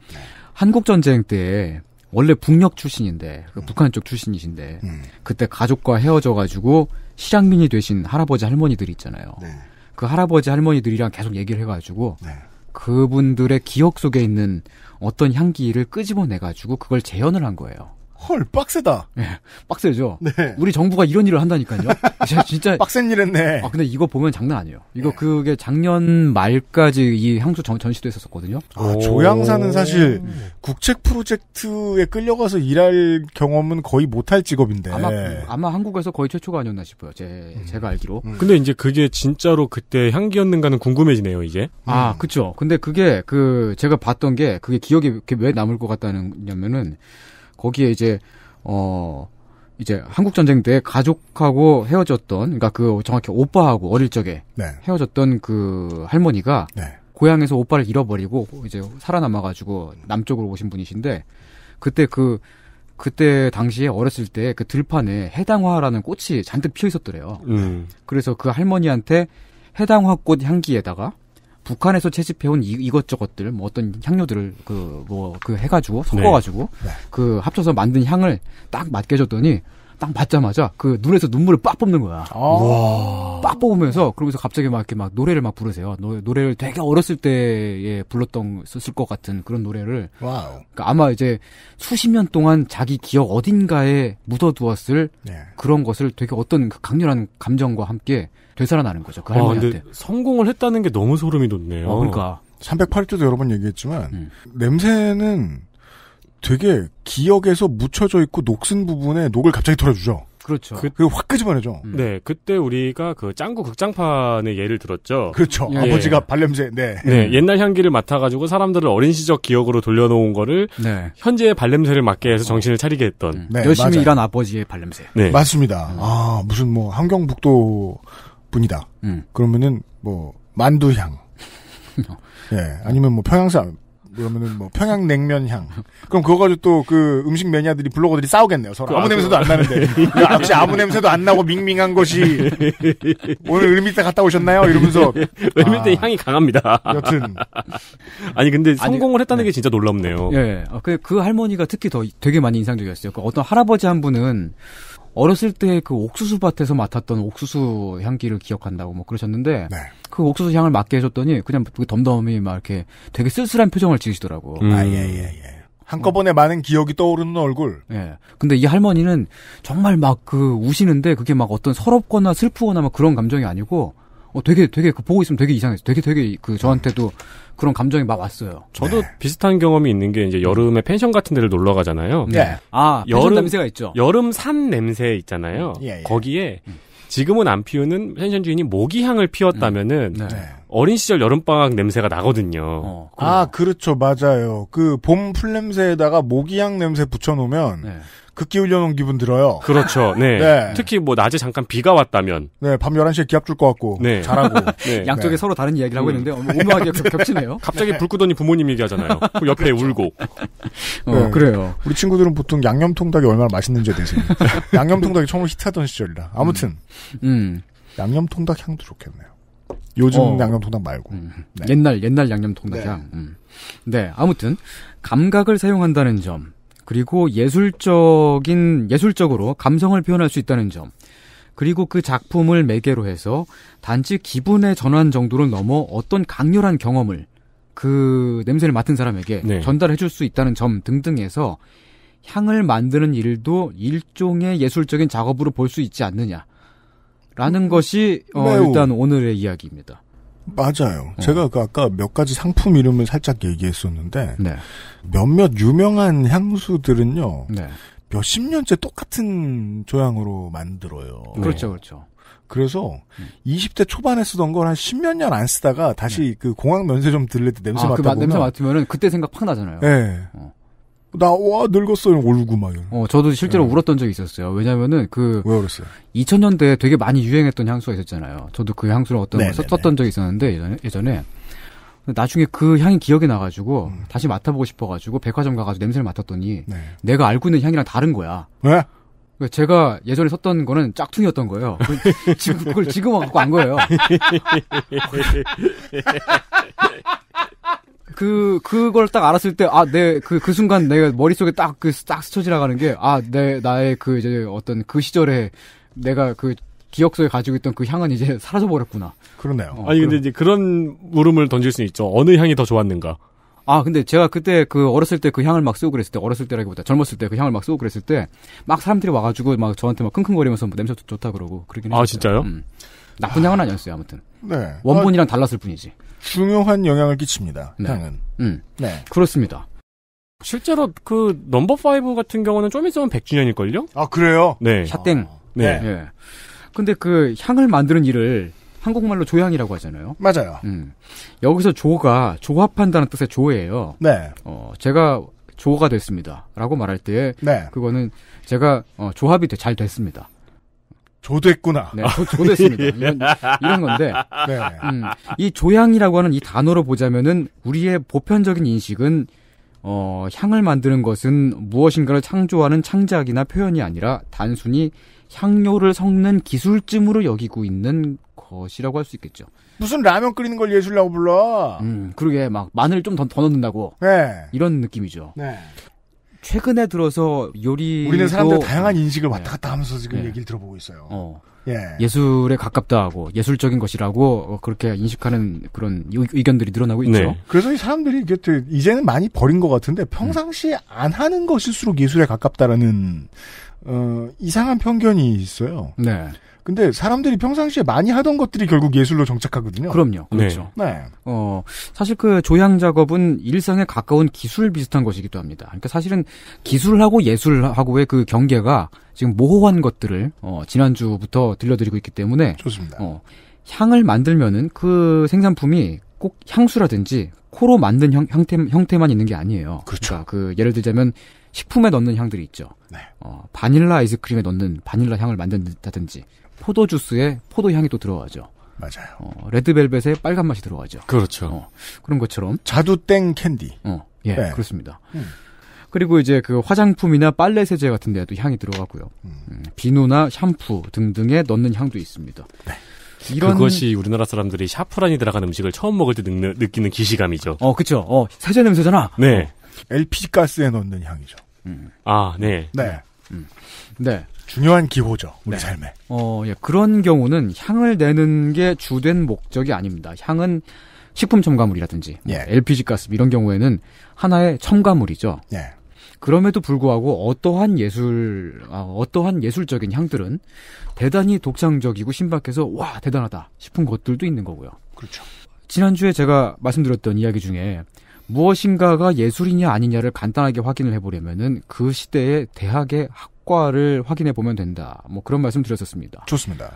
한국 전쟁 때 원래 북녘 출신인데 그 음. 북한 쪽 출신이신데 음. 그때 가족과 헤어져가지고 실향민이 되신 할아버지 할머니들 있잖아요. 네. 그 할아버지 할머니들이랑 계속 얘기를 해가지고. 네. 그분들의 기억 속에 있는 어떤 향기를 끄집어내가지고 그걸 재현을 한 거예요. 헐 빡세다. 예, 빡세죠. 네. 우리 정부가 이런 일을 한다니까요. 진짜, 빡센 일했네. 아 근데 이거 보면 장난 아니에요. 이거 네. 그게 작년 말까지 이 향수 전, 시도 했었거든요. 아 조향사는 사실 국책 프로젝트에 끌려가서 일할 경험은 거의 못할 직업인데. 아마 아마 한국에서 거의 최초가 아니었나 싶어요. 제 음. 제가 알기로. 음. 근데 이제 그게 진짜로 그때 향기였는가는 궁금해지네요. 이제. 아 음. 그쵸. 근데 그게 그 제가 봤던 게 그게 기억에 왜 남을 것 같다는 냐면은. 거기에 이제 어 이제 한국 전쟁 때 가족하고 헤어졌던 그러니까 그 정확히 오빠하고 어릴 적에 네. 헤어졌던 그 할머니가 네. 고향에서 오빠를 잃어버리고 이제 살아남아 가지고 남쪽으로 오신 분이신데 그때 그 그때 당시에 어렸을 때 그 들판에 해당화라는 꽃이 잔뜩 피어 있었더래요. 음. 그래서 그 할머니한테 해당화 꽃 향기에다가 북한에서 채집해온 이, 것저것들뭐 어떤 향료들을 그 뭐그 뭐그 해가지고 섞어가지고 네. 네. 그 합쳐서 만든 향을 딱 맡겨줬더니 딱 받자마자 그 눈에서 눈물을 빡 뽑는 거야. 아~ 빡 뽑으면서 그러면서 갑자기 막 이렇게 막 노래를 막 부르세요. 노, 노래를 되게 어렸을 때에 불렀던 썼을 것 같은 그런 노래를. 그러니까 아마 이제 수십 년 동안 자기 기억 어딘가에 묻어두었을 네. 그런 것을 되게 어떤 그 강렬한 감정과 함께 되살아나는 거죠. 그 아, 할머니한테. 아, 성공을 했다는 게 너무 소름이 돋네요. 어, 그러니까. 308조도 여러 번 얘기했지만 음. 냄새는 되게 기억에서 묻혀져 있고 녹슨 부분에 녹을 갑자기 털어주죠. 그렇죠. 그, 그확 끄집어내죠. 음. 네, 그때 우리가 그 짱구 극장판의 예를 들었죠. 그렇죠. 예. 아버지가 발냄새, 네. 네, 옛날 향기를 맡아가지고 사람들을 어린 시절 기억으로 돌려놓은 거를 네. 현재의 발냄새를 맡게 해서 정신을 차리게 했던. 네, 열심히 맞아요. 일한 아버지의 발냄새. 네. 맞습니다. 음. 아, 무슨 뭐 한경북도 분이다. 음. 그러면은 뭐 만두향. 예, 아니면 뭐 평양사 그러면은 뭐 평양 냉면 향. 그럼 그거 가지고 또 그 음식 매니아들이 블로거들이 싸우겠네요. 서로 그 아무 아, 냄새도 안 나는데. 역시 그, 그, 아, 아무 냄새도 안 나고 밍밍한 것이 오늘 을 있다 갔다 오셨나요? 이러면서 을밀대 아, 향이 강합니다. 여튼 아니 근데 성공을 아니, 했다는 네. 게 진짜 놀랍네요. 예. 네. 그, 그 할머니가 특히 더 되게 많이 인상적이었어요. 그 어떤 할아버지 한 분은 어렸을 때 그 옥수수 밭에서 맡았던 옥수수 향기를 기억한다고 뭐 그러셨는데 네. 그 옥수수 향을 맡게 해줬더니 그냥 그 덤덤히 막 이렇게 되게 쓸쓸한 표정을 지으시더라고. 음. 아, 예, 예, 예. 한꺼번에 어. 많은 기억이 떠오르는 얼굴. 예. 근데 이 할머니는 정말 막 그 우시는데 그게 막 어떤 서럽거나 슬프거나 막 그런 감정이 아니고 어, 되게 되게 그 보고 있으면 되게 이상했어요. 되게 되게 그 저한테도 그런 감정이 막 왔어요. 저도 네. 비슷한 경험이 있는 게 이제 여름에 펜션 같은 데를 놀러 가잖아요. 네. 네. 아, 여름 냄새가 있죠. 여름 산 냄새 있잖아요. 예, 예. 거기에 음. 지금은 안 피우는 펜션 주인이 모기향을 피웠다면은 음. 네. 네. 어린 시절 여름방학 냄새가 나거든요. 어, 아, 그렇죠. 맞아요. 그 봄 풀냄새에다가 모기향 냄새 붙여놓으면 네. 극기 훈련 기분 들어요. 그렇죠. 네. 네. 특히 뭐 낮에 잠깐 비가 왔다면. 네. 밤 11시에 기압줄 것 같고. 네. 잘하고. 네. 양쪽에 네. 서로 다른 이야기를 하고 음. 있는데 오묘하게 겹치네요. 갑자기 불 끄더니 부모님 얘기하잖아요. 그 옆에 그렇죠. 울고. 어, 네. 그래요. 우리 친구들은 보통 양념통닭이 얼마나 맛있는지에 대해서. 양념통닭이 처음 히트하던 시절이라. 아무튼. 음. 음. 양념통닭 향도 좋겠네요. 요즘 어, 양념통닭 말고 음, 네. 옛날 옛날 양념통닭 네. 음. 네 아무튼 감각을 사용한다는 점 그리고 예술적인 예술적으로 감성을 표현할 수 있다는 점. 그리고 그 작품을 매개로 해서 단지 기분의 전환 정도를 넘어 어떤 강렬한 경험을 그 냄새를 맡은 사람에게 네. 전달해 줄 수 있다는 점 등등에서 향을 만드는 일도 일종의 예술적인 작업으로 볼 수 있지 않느냐. 라는 음, 것이 어, 일단 오늘의 이야기입니다. 맞아요. 네. 제가 그 아까 몇 가지 상품 이름을 살짝 얘기했었는데 네. 몇몇 유명한 향수들은요. 네. 몇십 년째 똑같은 조향으로 만들어요. 네. 그렇죠, 그렇죠. 그래서 음. 20대 초반에 쓰던 걸 한 십몇 년 안 쓰다가 다시 네. 그 공항 면세점 들릴 때 냄새 아, 그 맡다 보면 냄새 맡으면 그때 생각 팍 나잖아요. 네. 어. 나와 늙었어요 울고 막 이런. 어 저도 실제로 네. 울었던 적이 있었어요. 왜냐면은 그왜 울었어요? 2000년대에 되게 많이 유행했던 향수가 있었잖아요. 저도 그 향수를 어떤 네, 걸 네, 썼던 네. 적이 있었는데 예전에, 예전에. 나중에 그 향이 기억이 나가지고 음. 다시 맡아보고 싶어가지고 백화점 가가지고 냄새를 맡았더니 네. 내가 알고 있는 향이랑 다른 거야. 왜? 그러니까 제가 예전에 썼던 거는 짝퉁이었던 거예요. 지금 그걸 지금 갖고 안 거예요. 그, 그걸 딱 알았을 때, 아, 내, 그, 그 순간 내가 머릿속에 딱, 그, 딱 스쳐 지나가는 게, 아, 내, 나의 그, 이제 어떤 그 시절에 내가 그, 기억 속에 가지고 있던 그 향은 이제 사라져 버렸구나. 그러네요. 어, 아니 그런... 근데 이제 그런 물음을 던질 수 있죠. 어느 향이 더 좋았는가? 아 근데 제가 그때 그 어렸을 때 그 향을 막 쓰고 그랬을 때 어렸을 때라기보다 젊었을 때 그 향을 막 쓰고 그랬을 때 막 사람들이 와가지고 막 저한테 막 킁킁거리면서 뭐 냄새 도 좋다 그러고 그러긴 했어요. 아 진짜요? 음. 나쁜 아. 향은 아니었어요 아무튼. 네. 원본이랑 달랐을 뿐이지. 중요한 영향을 끼칩니다. 네. 향은. 음. 네. 그렇습니다. 실제로 그 넘버 파이브 같은 경우는 좀 있으면 100주년일걸요? 아, 그래요? 네. 아, 샤땡. 아, 네. 네. 네. 근데 그 향을 만드는 일을 한국말로 조향이라고 하잖아요. 맞아요. 음. 여기서 조가 조합한다는 뜻의 조예요. 네. 어, 제가 조가 됐습니다. 라고 말할 때 네. 그거는 제가 어, 조합이 잘 됐습니다. 조됐구나. 네, 조, 됐습니다 예. 이런, 이런, 건데 네. 음, 이 조향이라고 하는 이 단어로 보자면은 우리의 보편적인 인식은 어, 향을 만드는 것은 무엇인가를 창조하는 창작이나 표현이 아니라 단순히 향료를 섞는 기술쯤으로 여기고 있는 것이라고 할 수 있겠죠. 무슨 라면 끓이는 걸 예술이라고 불러? 음, 그러게 막 마늘 좀더더 넣는다고. 네. 이런 느낌이죠. 네. 최근에 들어서 요리 우리는 사람들 다양한 인식을 예. 왔다 갔다 하면서 지금 예. 얘기를 들어보고 있어요. 어. 예. 술에 가깝다 하고 예술적인 것이라고 그렇게 인식하는 그런 의견들이 늘어나고 있죠. 네. 그래서 이 사람들이 이게 이제는 많이 버린 것 같은데 평상시 음. 안 하는 것일수록 예술에 가깝다라는 어, 이상한 편견이 있어요. 네. 근데 사람들이 평상시에 많이 하던 것들이 결국 예술로 정착하거든요. 그럼요. 네. 그렇죠. 네. 어, 사실 그 조향 작업은 일상에 가까운 기술 비슷한 것이기도 합니다. 그러니까 사실은 기술하고 예술하고의 그 경계가 지금 모호한 것들을 어, 지난주부터 들려드리고 있기 때문에 좋습니다. 어, 향을 만들면은 그 생산품이 꼭 향수라든지 코로 만든 형, 형태, 형태만 있는 게 아니에요. 그렇죠. 그러니까 그 예를 들자면 식품에 넣는 향들이 있죠. 네. 어, 바닐라 아이스크림에 넣는 바닐라 향을 만든다든지 포도 주스에 포도 향이 또 들어가죠. 맞아요. 어, 레드벨벳에 빨간 맛이 들어가죠. 그렇죠. 어, 그런 것처럼 자두땡 캔디. 어, 예, 네. 그렇습니다. 음. 그리고 이제 그 화장품이나 빨래 세제 같은 데도 향이 들어가고요. 음, 음 비누나 샴푸 등등에 넣는 향도 있습니다. 네. 이런... 그것이 우리나라 사람들이 샤프란이 들어간 음식을 처음 먹을 때 느, 느끼는 기시감이죠. 어, 그쵸 어, 세제 냄새잖아. 네. LP 어, 가스에 넣는 향이죠. 음. 아, 네. 네. 음. 네. 중요한 기호죠 우리 네. 삶에. 어, 예. 그런 경우는 향을 내는 게 주된 목적이 아닙니다. 향은 식품 첨가물이라든지 뭐 예. 뭐 LPG 가스 이런 경우에는 하나의 첨가물이죠. 예. 그럼에도 불구하고 어떠한 예술 아, 어떠한 예술적인 향들은 대단히 독창적이고 신박해서 와 대단하다 싶은 것들도 있는 거고요. 그렇죠. 지난주에 제가 말씀드렸던 이야기 중에 무엇인가가 예술이냐 아니냐를 간단하게 확인을 해보려면은 그 시대의 대학의 학 효과를 확인해 보면 된다. 뭐 그런 말씀 드렸었습니다. 좋습니다.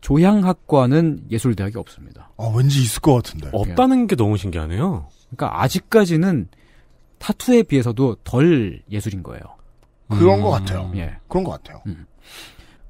조향학과는 예술대학이 없습니다. 아, 왠지 있을 것 같은데. 없다는 게 너무 신기하네요. 그러니까 아직까지는 타투에 비해서도 덜 예술인 거예요. 그런 음. 것 같아요. 예. 그런 것 같아요. 음.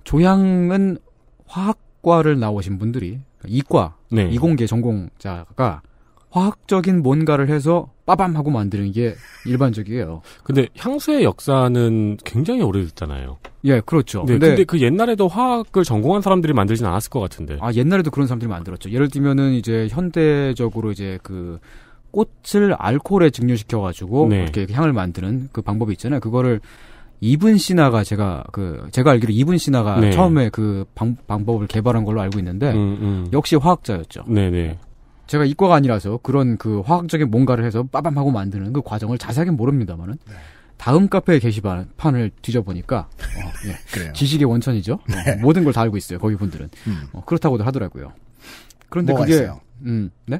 조향은 화학과를 나오신 분들이 그러니까 이과 네. 이공계 전공자가 화학적인 뭔가를 해서 빠밤 하고 만드는 게 일반적이에요. 근데 향수의 역사는 굉장히 오래됐잖아요. 예, 그렇죠. 네, 근데, 근데, 그 옛날에도 화학을 전공한 사람들이 만들진 않았을 것 같은데. 아, 옛날에도 그런 사람들이 만들었죠. 예를 들면은 이제 현대적으로 이제 그 꽃을 알코올에 증류시켜 가지고 네. 이렇게 향을 만드는 그 방법이 있잖아요. 그거를 이분 시나가 제가 그 제가 알기로 이분 시나가 네. 처음에 그 방, 법을 개발한 걸로 알고 있는데 음, 음. 역시 화학자였죠. 네네. 네. 제가 이과가 아니라서 그런 그 화학적인 뭔가를 해서 빠밤 하고 만드는 그 과정을 자세하게 모릅니다만은 네. 다음 카페 게시판을 뒤져보니까 어, 예. 지식의 원천이죠. 어, 네. 어, 모든 걸 다 알고 있어요. 거기 분들은 음. 어, 그렇다고들 하더라고요. 그런데 그게 음 네.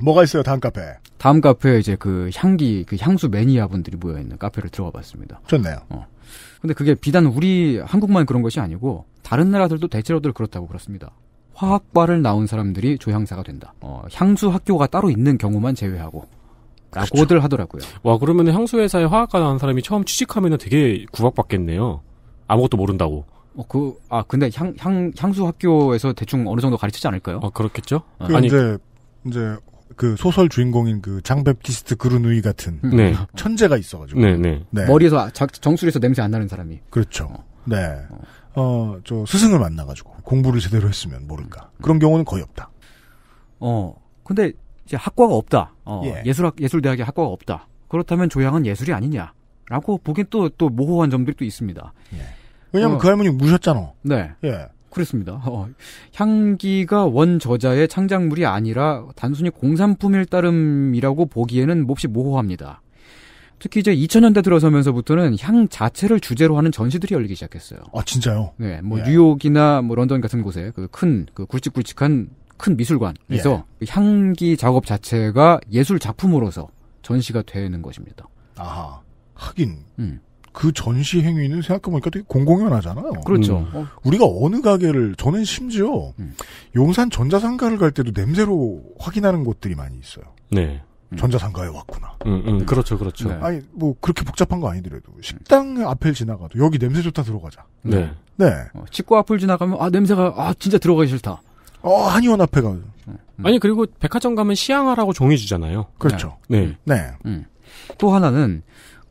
뭐가 있어요 다음 카페? 다음 카페에 이제 그 향기 그 향수 매니아 분들이 모여 있는 카페를 들어가봤습니다. 좋네요. 어. 근데 그게 비단 우리 한국만 그런 것이 아니고 다른 나라들도 대체로들 그렇다고 그렇습니다. 화학과를 나온 사람들이 조향사가 된다. 어, 향수 학교가 따로 있는 경우만 제외하고. 라고들 그렇죠. 하더라고요. 와, 그러면 향수 회사에 화학과 나온 사람이 처음 취직하면 되게 구박받겠네요. 아무것도 모른다고. 어, 그, 아, 근데 향, 향, 향수 학교에서 대충 어느 정도 가르치지 않을까요? 아, 그렇겠죠? 어. 그 아니. 이제, 이제, 그 소설 주인공인 그 장베프티스트 그루누이 같은. 음. 네. 천재가 있어가지고. 네, 네. 네. 머리에서, 아, 정수리에서 냄새 안 나는 사람이. 그렇죠. 어. 네. 어. 어, 저 스승을 만나가지고 공부를 제대로 했으면 모를까. 그런 경우는 거의 없다. 어, 근데 이제 학과가 없다. 어, 예. 술학 예술대학에 학과가 없다. 그렇다면 조양은 예술이 아니냐. 라고 보기엔 또, 또 모호한 점들이 또 있습니다. 예. 왜냐면 어, 그 할머니 무셨잖아. 네. 예. 그렇습니다. 어, 향기가 원 저자의 창작물이 아니라 단순히 공산품일 따름이라고 보기에는 몹시 모호합니다. 특히 이제 2000년대 들어서면서부터는 향 자체를 주제로 하는 전시들이 열리기 시작했어요. 아 진짜요? 네, 뭐 예. 뉴욕이나 뭐 런던 같은 곳에 그 큰그 굵직굵직한 큰 미술관에서 예. 그 향기 작업 자체가 예술 작품으로서 전시가 되는 것입니다. 아 하긴 음. 그 전시 행위는 생각해보니까 되게 공공연하잖아요. 그렇죠. 음. 어. 우리가 어느 가게를 저는 심지어 음. 용산 전자상가를 갈 때도 냄새로 확인하는 곳들이 많이 있어요. 네. 음. 전자상가에 왔구나. 음, 음, 그렇죠, 그렇죠. 네. 네. 아니 뭐 그렇게 복잡한 거 아니더라도 식당 앞을 지나가도 여기 냄새 좋다 들어가자. 네. 네. 어, 치과 앞을 지나가면 아 냄새가 아 진짜 들어가기 싫다. 어 한의원 앞에 가면. 음. 아니 그리고 백화점 가면 시향하라고 종이 주잖아요. 그렇죠. 네. 네. 네. 음. 음. 또 하나는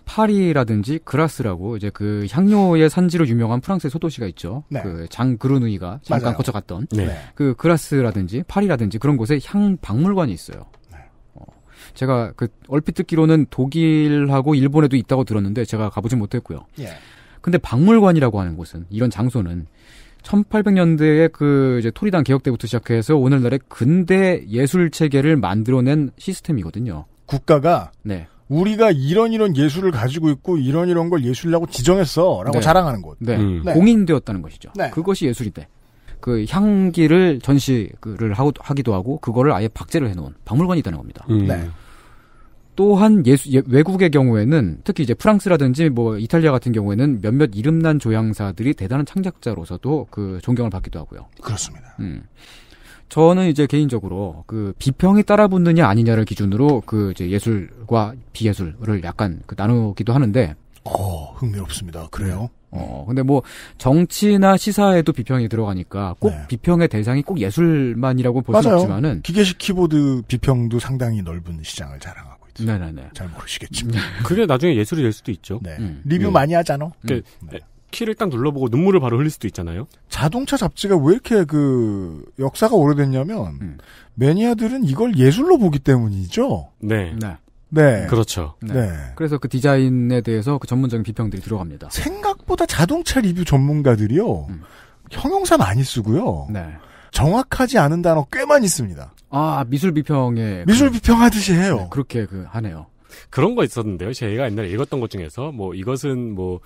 파리라든지 그라스라고 이제 그 향료의 산지로 유명한 프랑스의 소도시가 있죠. 네. 그장 그루누이가 잠깐 맞아요. 거쳐갔던 네. 네. 그 그라스라든지 파리라든지 그런 곳에 향 박물관이 있어요. 제가 그 얼핏 듣기로는 독일하고 일본에도 있다고 들었는데 제가 가보진 못했고요. 예. 근데 박물관이라고 하는 곳은 이런 장소는 1800년대에 그 이제 토리당 개혁 때부터 시작해서 오늘날의 근대 예술 체계를 만들어낸 시스템이거든요. 국가가 네. 우리가 이런 이런 예술을 가지고 있고 이런 이런 걸 예술이라고 지정했어라고 네. 자랑하는 곳. 네. 음. 네. 공인되었다는 것이죠. 네. 그것이 예술인데. 그 향기를 전시를 하고 하기도 하고 그거를 아예 박제를 해 놓은 박물관이 있다는 겁니다. 음. 네. 또한 예수, 예, 외국의 경우에는 특히 이제 프랑스라든지 뭐 이탈리아 같은 경우에는 몇몇 이름난 조향사들이 대단한 창작자로서도 그 존경을 받기도 하고요. 그렇습니다. 음. 저는 이제 개인적으로 그 비평이 따라 붙느냐 아니냐를 기준으로 그 이제 예술과 비예술을 약간 그 나누기도 하는데 어, 흥미롭습니다. 그래요? 어, 근데 뭐 정치나 시사에도 비평이 들어가니까 꼭 네. 비평의 대상이 꼭 예술만이라고 볼수 없지만은 기계식 키보드 비평도 상당히 넓은 시장을 자랑하고 네네네. 잘 모르시겠지만. 네. 그게 나중에 예술이 될 수도 있죠. 네. 음. 리뷰 음. 많이 하잖아. 그, 음. 네. 키를 딱 눌러보고 눈물을 바로 흘릴 수도 있잖아요. 자동차 잡지가 왜 이렇게 그 역사가 오래됐냐면 음. 매니아들은 이걸 예술로 보기 때문이죠. 네. 네. 네. 그렇죠. 네. 네. 그래서 그 디자인에 대해서 그 전문적인 비평들이 들어갑니다. 생각보다 자동차 리뷰 전문가들이요. 음. 형용사 많이 쓰고요. 네. 정확하지 않은 단어 꽤 많이 씁니다. 아 미술 비평에 미술 그 비평하듯이 해요. 네, 그렇게 그 하네요. 그런 거 있었는데요. 제가 옛날에 읽었던 것 중에서 뭐 이것은 뭐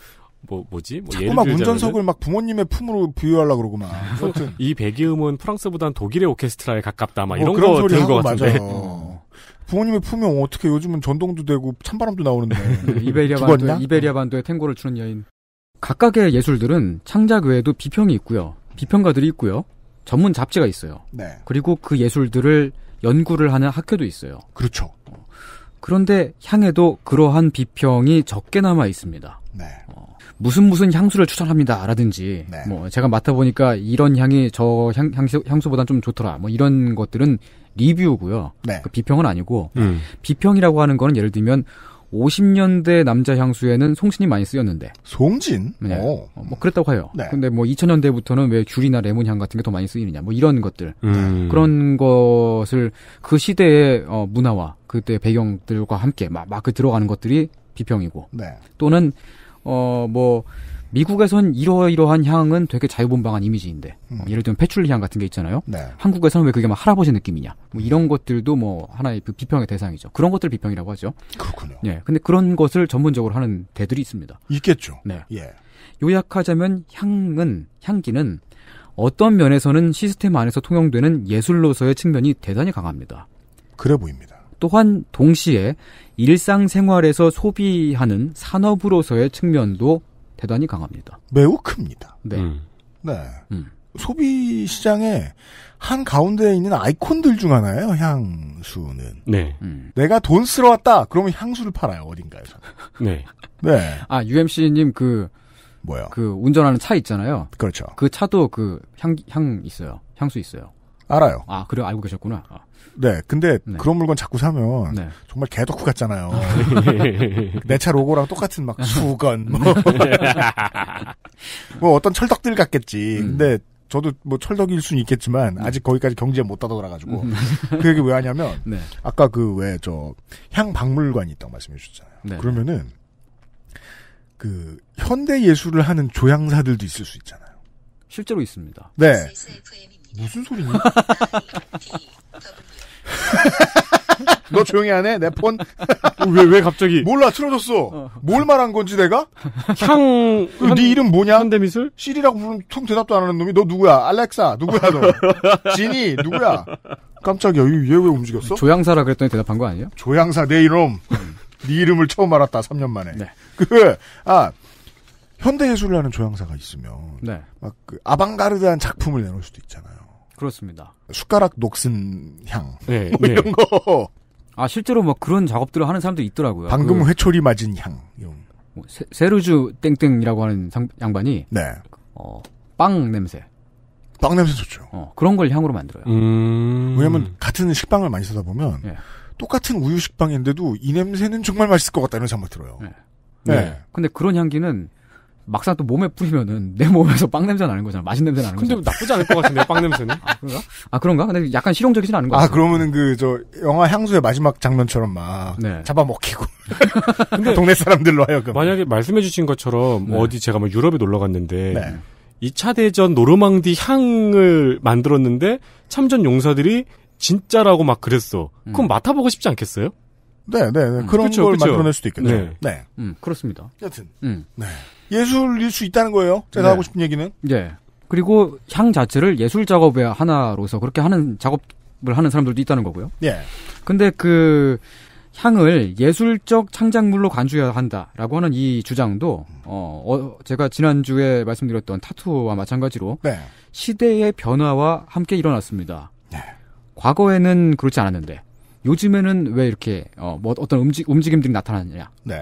뭐 뭐, 뭐지? 뭐 자꾸 막 운전석을 막 부모님의 품으로 부여하려 그러고만. 이 배기음은 프랑스보단 독일의 오케스트라에 가깝다. 막 이런 어, 거 들은 것 같은데. 부모님의 품면 이 어떻게 요즘은 전동도 되고 찬바람도 나오는데. 네, 그 이베리아 반도 이베리아 반도의 탱고를 추는 여인. 각각의 예술들은 창작 외에도 비평이 있고요. 비평가들이 있고요. 전문 잡지가 있어요. 네. 그리고 그 예술들을 연구를 하는 학교도 있어요. 그렇죠. 그런데 향에도 그러한 비평이 적게 남아 있습니다. 네. 어, 무슨 무슨 향수를 추천합니다라든지 네. 뭐 제가 맡아 보니까 이런 향이 저 향, 향수, 향수보단 좀 좋더라 뭐 이런 것들은 리뷰고요. 네. 그 비평은 아니고 음. 비평이라고 하는 거는 예를 들면 50년대 남자 향수에는 송신이 많이 쓰였는데. 송진? 네. 어, 뭐 그랬다고 해요. 네. 근데 뭐 2000년대부터는 왜 귤이나 레몬향 같은 게 더 많이 쓰이느냐. 뭐 이런 것들. 음. 그런 것을 그 시대의 어, 문화와 그때 배경들과 함께 막, 막 그 들어가는 것들이 비평이고. 네. 또는 어, 뭐 미국에선 이러이러한 향은 되게 자유분방한 이미지인데 뭐 음. 예를 들면 패출리 향 같은 게 있잖아요. 네. 한국에서는 왜 그게 막 할아버지 느낌이냐. 뭐 음. 이런 것들도 뭐 하나의 비평의 대상이죠. 그런 것들 비평이라고 하죠. 그렇군요. 예. 근데 그런 것을 전문적으로 하는 대들이 있습니다. 있겠죠. 네. 예. 요약하자면 향은 향기는 어떤 면에서는 시스템 안에서 통용되는 예술로서의 측면이 대단히 강합니다. 그래 보입니다. 또한 동시에 일상생활에서 소비하는 산업으로서의 측면도 대단히 강합니다. 매우 큽니다. 네. 음. 네. 음. 소비 시장의 한 가운데에 있는 아이콘들 중 하나예요, 향수는. 네. 음. 내가 돈 쓰러 왔다! 그러면 향수를 팔아요, 어딘가에서. 네. 네. 아, UMC님 그, 뭐야그 운전하는 차 있잖아요. 그렇죠. 그 차도 그 향, 향 있어요. 향수 있어요. 알아요. 아, 그래 알고 계셨구나. 아. 네, 근데 네. 그런 물건 자꾸 사면 네. 정말 개덕후 같잖아요. 아. 내차 로고랑 똑같은 막 수건 뭐, 뭐 어떤 철덕들 같겠지. 음. 근데 저도 뭐 철덕일 순 있겠지만 음. 아직 거기까지 경제에 못다돌아가지고 음. 그 얘기 왜 하냐면 네. 아까 그 왜 저 향박물관이 있다고 말씀해 주셨잖아요. 네. 그러면은 그 현대 예술을 하는 조향사들도 있을 수 있잖아요. 실제로 있습니다. 네. 무슨 소리니? 너 조용히 안 해? 내 폰? 어, 왜, 왜 갑자기? 몰라, 틀어졌어. 어. 뭘 말한 건지 내가? 향. 어, 네 현, 네 이름 뭐냐? 현대미술? 시리라고 부르면 통 대답도 안 하는 놈이 너 누구야? 알렉사, 누구야, 너? 지니, 누구야? 깜짝이야, 얘왜 움직였어? 조향사라 그랬더니 대답한 거 아니에요? 조향사내 이름. 음. 네 이름을 처음 알았다, 3년 만에. 네. 그, 아, 현대예술이라는 조향사가 있으면 네. 막그 아방가르드한 작품을 내놓을 수도 있잖아요. 그렇습니다. 숟가락 녹슨 향. 네, 뭐 네. 이런 거. 아, 실제로 뭐 그런 작업들을 하는 사람도 있더라고요. 방금 그, 회초리 맞은 향. 뭐, 세, 세르주 땡땡이라고 하는 상, 양반이. 네. 어, 빵 냄새. 빵 냄새 좋죠. 어, 그런 걸 향으로 만들어요. 음... 왜냐면 같은 식빵을 많이 쓰다 보면 네. 똑같은 우유 식빵인데도 이 냄새는 정말 맛있을 것 같다 는 생각 들어요. 네. 네. 네. 근데 그런 향기는 막상 또 몸에 뿌리면은 내 몸에서 빵 냄새 나는 거잖아. 맛있는 냄새 나는 거잖아. 근데 나쁘지 않을 것 같은데 빵 냄새는. 아 그런가? 아 그런가? 근데 약간 실용적이진 않은 것 같아. 아 그러면은 그 저 영화 향수의 마지막 장면처럼 막 네. 잡아먹히고. 근데 동네 사람들로 하여금. 만약에 말씀해주신 것처럼 네. 어디 제가 막 뭐 유럽에 놀러 갔는데. 네. 2차 대전 노르망디 향을 만들었는데 참전 용사들이 진짜라고 막 그랬어. 그럼 음. 맡아보고 싶지 않겠어요? 네, 네, 네. 음. 그런 음, 그쵸, 걸 그쵸. 만들어낼 수도 있겠네요 네. 네. 음, 그렇습니다. 여튼. 음. 네. 예술일 수 있다는 거예요. 제가 네. 하고 싶은 얘기는. 네. 그리고 향 자체를 예술 작업의 하나로서 그렇게 하는 작업을 하는 사람들도 있다는 거고요. 예. 근데 그 향을 예술적 창작물로 간주해야 한다라고 하는 이 주장도 어, 어 제가 지난주에 말씀드렸던 타투와 마찬가지로 네. 시대의 변화와 함께 일어났습니다. 네. 과거에는 그렇지 않았는데 요즘에는 왜 이렇게 어, 뭐 어떤 움직, 움직임들이 나타나느냐. 네.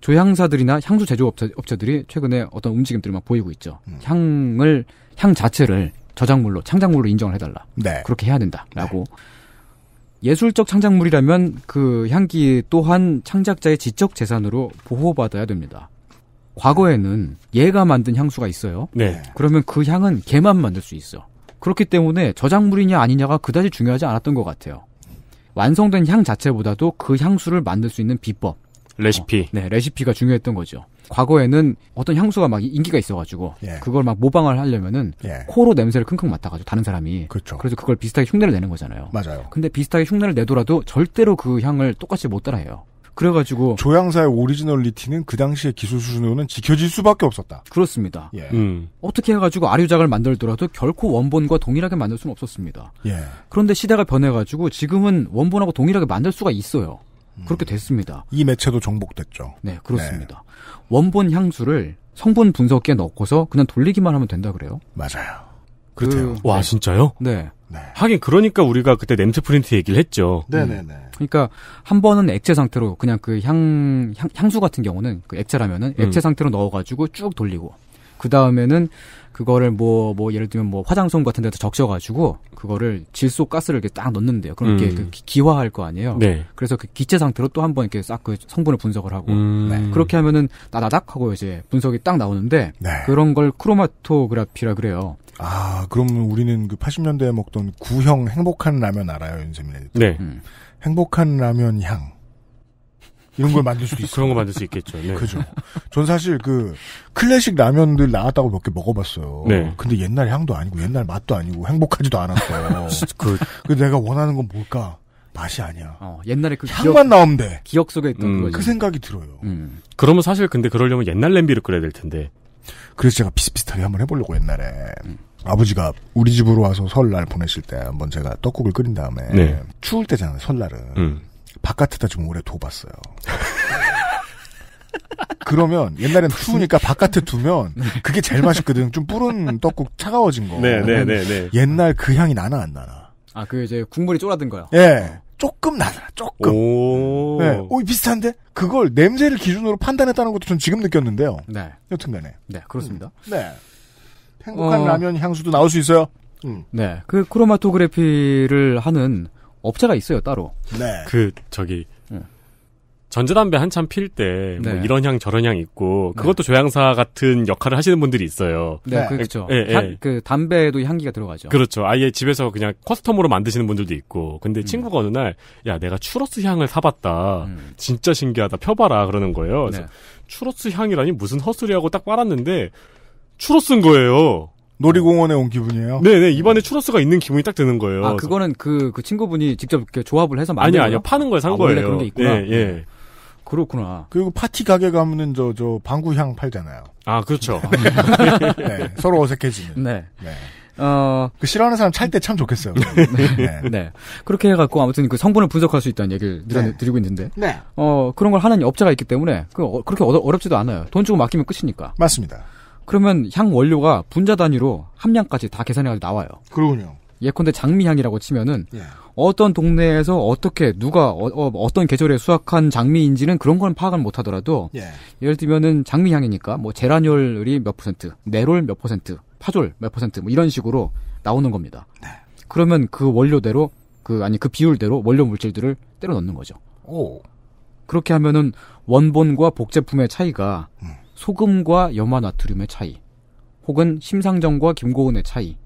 조향사들이나 향수 제조업체 들이 최근에 어떤 움직임들을 막 보이고 있죠. 음. 향을 향 자체를 저작물로 창작물로 인정을 해달라. 네. 그렇게 해야 된다라고. 네. 예술적 창작물이라면 그 향기 또한 창작자의 지적 재산으로 보호받아야 됩니다. 과거에는 얘가 만든 향수가 있어요. 네. 그러면 그 향은 걔만 만들 수 있어. 그렇기 때문에 저작물이냐 아니냐가 그다지 중요하지 않았던 것 같아요. 완성된 향 자체보다도 그 향수를 만들 수 있는 비법, 레시피. 어, 네, 레시피가 중요했던 거죠. 과거에는 어떤 향수가 막 인기가 있어가지고 예. 그걸 막 모방을 하려면은 예. 코로 냄새를 킁킁 맡아가지고 다른 사람이 그렇죠. 그래서 그걸 비슷하게 흉내를 내는 거잖아요. 맞아요. 근데 비슷하게 흉내를 내더라도 절대로 그 향을 똑같이 못 따라해요. 그래가지고 조향사의 오리지널리티는 그 당시의 기술 수준으로는 지켜질 수밖에 없었다. 그렇습니다. 예. 음. 어떻게 해가지고 아류작을 만들더라도 결코 원본과 동일하게 만들 수는 없었습니다. 예. 그런데 시대가 변해가지고 지금은 원본하고 동일하게 만들 수가 있어요. 음. 그렇게 됐습니다. 이 매체도 정복됐죠. 네, 그렇습니다. 네. 원본 향수를 성분 분석기에 넣고서 그냥 돌리기만 하면 된다 그래요. 맞아요. 그와 그, 네. 진짜요? 네. 네. 하긴 그러니까 우리가 그때 냄새 프린트 얘기를 했죠. 네네네. 음. 네, 네. 그러니까 한 번은 액체 상태로 그냥 그 향 향, 향수 같은 경우는 그 액체라면은 음. 액체 음. 상태로 넣어가지고 쭉 돌리고 그 다음에는 그거를 뭐, 뭐, 예를 들면 뭐 화장솜 같은 데다 적셔가지고, 그거를 질소 가스를 이렇게 딱 넣는데요. 그럼 음. 이게 그 기화할 거 아니에요? 네. 그래서 그 기체 상태로 또 한번 이렇게 싹 그 성분을 분석을 하고, 음. 네. 그렇게 하면은 나다닥 하고 이제 분석이 딱 나오는데, 네. 그런 걸크로마토그라피라 그래요. 아, 그러면 우리는 그 80년대에 먹던 구형 행복한 라면 알아요, 윤세민 네. 음. 행복한 라면 향. 이런 걸 만들 수도 있어 그런 거 만들 수 있겠죠. 네. 그죠. 전 사실 그 클래식 라면들 나왔다고 몇 개 먹어봤어요. 네. 근데 옛날 향도 아니고 옛날 맛도 아니고 행복하지도 않았어요. 그, 그 내가 원하는 건 뭘까? 맛이 아니야. 어, 옛날에 그 향만 기억, 나오면 돼. 기억 속에 있던 음, 그 생각이 들어요. 음. 그러면 사실 근데 그러려면 옛날 냄비를 끓여야 될 텐데. 그래서 제가 비슷비슷하게 한번 해보려고 옛날에 음. 아버지가 우리 집으로 와서 설날 보내실 때 한번 제가 떡국을 끓인 다음에 네. 추울 때잖아요 설날은. 음. 바깥에다 좀 오래 둬봤어요. 그러면 옛날엔 추우니까 바깥에 두면 네. 그게 제일 맛있거든. 좀 뿌른 떡국 차가워진 거. 네네네. 네, 네, 옛날 그 향이 나나 안 나나. 아그 이제 국물이 쫄아든 거요. 예. 네, 조금 나더라. 조금. 오. 네. 오 비슷한데 그걸 냄새를 기준으로 판단했다는 것도 전 지금 느꼈는데요. 네. 여튼간에. 네 그렇습니다. 음, 네. 행복한 어... 라면 향수도 나올 수 있어요. 음. 네. 그 크로마토그래피를 하는 업체가 있어요 따로. 네. 그 저기 예. 전자담배 한참 필 때뭐 네. 이런 향 저런 향 있고 그것도 네. 조향사 같은 역할을 하시는 분들이 있어요. 네, 네. 그렇죠. 예, 예. 그 담배에도 향기가 들어가죠. 그렇죠. 아예 집에서 그냥 커스텀으로 만드시는 분들도 있고. 근데 음. 친구가 어느 날 야 내가 추러스 향을 사봤다. 음. 진짜 신기하다. 펴봐라 그러는 거예요. 네. 그래서 추러스 향이라니 무슨 헛소리하고 딱 빨았는데 추러스인 거예요. 놀이공원에 온 기분이에요. 네, 네. 이번에 추러스가 있는 기분이 딱 드는 거예요. 아, 그거는 그, 그 친구분이 직접 이렇게 조합을 해서 만든 아니요, 아니요. 파는 걸산 아, 거예요. 원래 그런 게 있구나. 네, 예, 예. 그렇구나. 그리고 파티 가게 가면은 저, 저, 방구향 팔잖아요. 아, 그렇죠. 네, 서로 어색해지는. 네. 네. 어. 그 싫어하는 사람 찰 때 참 좋겠어요. 네. 네. 네. 그렇게 해갖고 아무튼 그 성분을 분석할 수 있다는 얘기를 네. 드리고 있는데. 네. 어, 그런 걸 하는 업자가 있기 때문에 그, 어, 그렇게 어렵지도 않아요. 돈 주고 맡기면 끝이니까. 맞습니다. 그러면 향 원료가 분자 단위로 함량까지 다 계산해가지고 나와요. 그러군요. 예컨대 장미향이라고 치면은 예. 어떤 동네에서 어떻게 누가 어, 어 떤 계절에 수확한 장미인지는 그런 건파악을 못하더라도 예. 를 들면은 장미향이니까 뭐 제라늄이 몇 퍼센트, 네롤 몇 퍼센트, 파졸 몇 퍼센트 뭐 이런 식으로 나오는 겁니다. 네. 그러면 그 원료대로 그 아니 그 비율대로 원료 물질들을 때려 넣는 거죠. 오. 그렇게 하면은 원본과 복제품의 차이가 음. 소금과 염화나트륨의 차이, 혹은 심상정과 김고은의 차이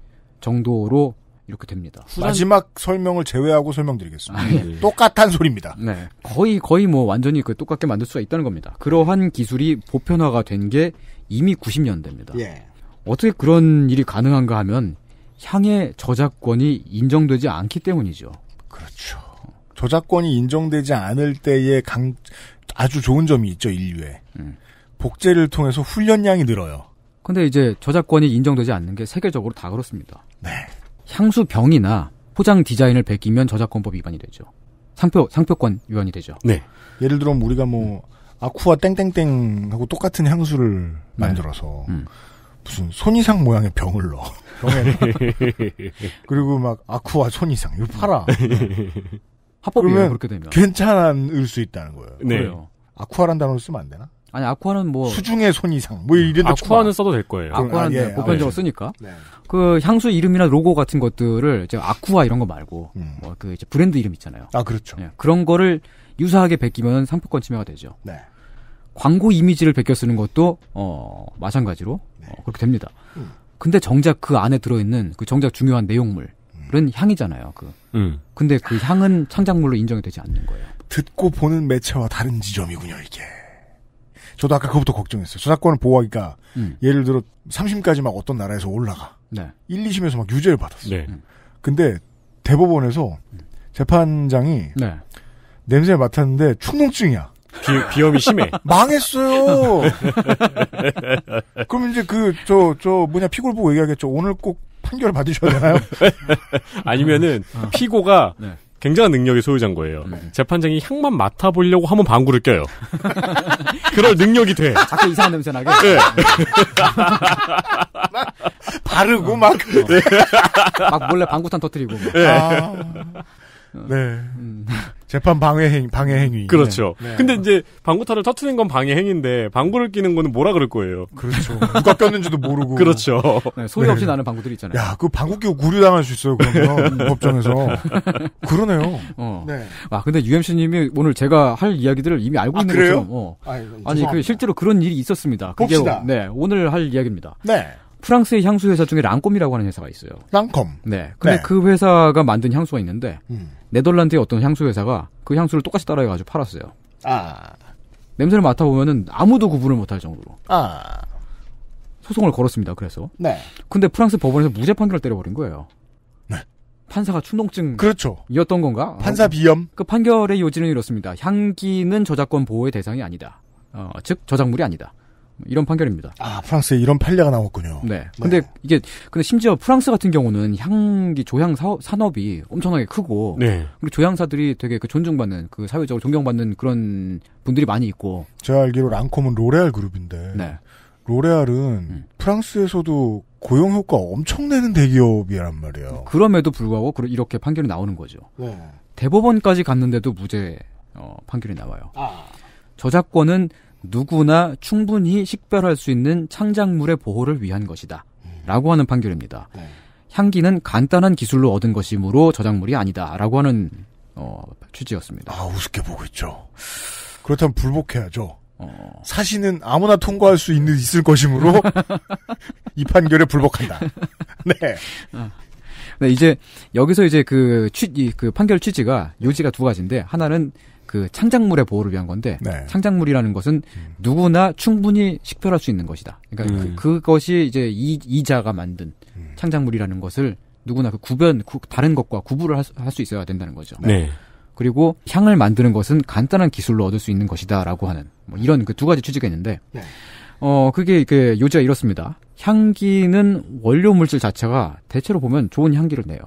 정도로 이렇게 됩니다. 후산... 마지막 설명을 제외하고 설명드리겠습니다. 아, 예. 네. 똑같은 소리입니다. 네. 거의 거의 뭐 완전히 그 똑같게 만들 수가 있다는 겁니다. 그러한 기술이 보편화가 된 게 이미 90년대입니다. 예. 어떻게 그런 일이 가능한가 하면 향의 저작권이 인정되지 않기 때문이죠. 그렇죠. 저작권이 인정되지 않을 때의 강 아주 좋은 점이 있죠 인류에. 음. 복제를 통해서 훈련량이 늘어요. 근데 이제 저작권이 인정되지 않는 게 세계적으로 다 그렇습니다. 네. 향수 병이나 포장 디자인을 베끼면 저작권법 위반이 되죠. 상표 상표권 위반이 되죠. 네. 예를 들어 뭐 우리가 뭐 아쿠아 땡땡땡하고 똑같은 향수를 네. 만들어서 음. 무슨 손이상 모양의 병을 넣어. 병에. 그리고 막 아쿠아 손이상 이거 팔아. 합법이 그렇게 되면. 괜찮을 수 있다는 거예요. 네. 그래요. 아쿠아란 단어를 쓰면 안 되나? 아니 아쿠아는 뭐 수중의 손 이상 뭐 이런 아쿠아는 써도 될 거예요. 아, 아쿠아는 아, 예, 보편적으로 아, 예. 쓰니까 네. 그 향수 이름이나 로고 같은 것들을 이제 아쿠아 이런 거 말고 음. 뭐그 이제 브랜드 이름 있잖아요. 아 그렇죠. 예, 그런 거를 유사하게 베끼면 상표권 침해가 되죠. 네. 광고 이미지를 베껴 쓰는 것도 어 마찬가지로 네. 어, 그렇게 됩니다. 음. 근데 정작 그 안에 들어있는 그 정작 중요한 내용물은 음. 향이잖아요. 그 음. 근데 그 향은 창작물로 인정이 되지 않는 거예요. 듣고 보는 매체와 다른 지점이군요 이게. 저도 아까 그것부터 걱정했어요. 저작권을 보호하기가 음. 예를 들어 3심까지 막 어떤 나라에서 올라가. 네. 1, 2심에서 막 유죄를 받았어. 네. 음. 근데 대법원에서 재판장이 네. 냄새 를 맡았는데 충농증이야. 비, 비염이 심해. 망했어요. 그럼 이제 그 저저 저 뭐냐 피골 보고 얘기하겠죠. 오늘 꼭 판결 을 받으셔야 되나요? 아니면은 피고가 네. 굉장한 능력의 소유자인 거예요. 네. 재판장이 향만 맡아보려고 하면 방구를 껴요. 그럴 능력이 돼. 자꾸 이상한 냄새 나게. 네. 막 바르고 어, 막. 어. 네. 막 몰래 방구탄 터뜨리고. 네. 아... 네. 음. 재판 방해 행 방해 행위. 그렇죠. 네. 네. 근데 이제 방구타를 터트린 건 방해 행위인데 방구를 끼는 거는 뭐라 그럴 거예요. 그렇죠. 누가 꼈는지도 모르고. 그렇죠. 네, 소리 없이 네. 나는 방구들이 있잖아요. 야, 그 방구 끼고 구류 당할 수 있어요. 그러면 법정에서. 그러네요. 어. 네. 아, 근데 UMC 님이 오늘 제가 할 이야기들을 이미 알고 아, 있는 거죠. 어. 아니, 아니 그 실제로 그런 일이 있었습니다. 다 그게 봅시다. 네, 오늘 할 이야기입니다. 네. 프랑스의 향수 회사 중에 랑콤이라고 하는 회사가 있어요. 랑콤. 네. 근데 네. 그 회사가 만든 향수가 있는데 음. 네덜란드의 어떤 향수 회사가 그 향수를 똑같이 따라해가지고 팔았어요. 아. 냄새를 맡아보면은 아무도 구분을 못할 정도로. 아. 소송을 걸었습니다. 그래서. 네. 근데 프랑스 법원에서 무죄 판결을 때려버린 거예요. 네. 판사가 충동증. 그렇죠. 이었던 건가? 판사 비염. 그 판결의 요지는 이렇습니다. 향기는 저작권 보호의 대상이 아니다. 어, 즉 저작물이 아니다. 이런 판결입니다. 아, 프랑스에 이런 판례가 나왔군요. 네. 네. 근데 네. 이게, 근데 심지어 프랑스 같은 경우는 향기, 조향 사업, 산업이 엄청나게 크고. 네. 그리고 조향사들이 되게 그 존중받는, 그 사회적으로 존경받는 그런 분들이 많이 있고. 제가 알기로 랑콤은 로레알 그룹인데. 네. 로레알은 음. 프랑스에서도 고용 효과 엄청 내는 대기업이란 말이에요. 그럼에도 불구하고 이렇게 판결이 나오는 거죠. 네. 대법원까지 갔는데도 무죄 어, 판결이 나와요. 아. 저작권은 누구나 충분히 식별할 수 있는 창작물의 보호를 위한 것이다. 라고 하는 판결입니다. 네. 향기는 간단한 기술로 얻은 것이므로 저작물이 아니다. 라고 하는, 어, 취지였습니다. 아, 우습게 보고 있죠. 그렇다면 불복해야죠. 어. 사실은 아무나 통과할 수 있는, 있을 것이므로 이 판결에 불복한다. 네. 어. 네, 이제 여기서 이제 그 취, 그 판결 취지가 요지가 두 가지인데 하나는 그 창작물의 보호를 위한 건데 네. 창작물이라는 것은 음. 누구나 충분히 식별할 수 있는 것이다. 그러니까 음. 그, 것이 이제 이 이자가 만든 음. 창작물이라는 것을 누구나 그구별 구, 다른 것과 구분을 할수 할수 있어야 된다는 거죠. 네. 그리고 향을 만드는 것은 간단한 기술로 얻을 수 있는 것이다라고 하는 뭐 이런 그 두 가지 취지가 있는데 네. 어 그게 그 요지가 이렇습니다. 향기는 원료 물질 자체가 대체로 보면 좋은 향기를 내요.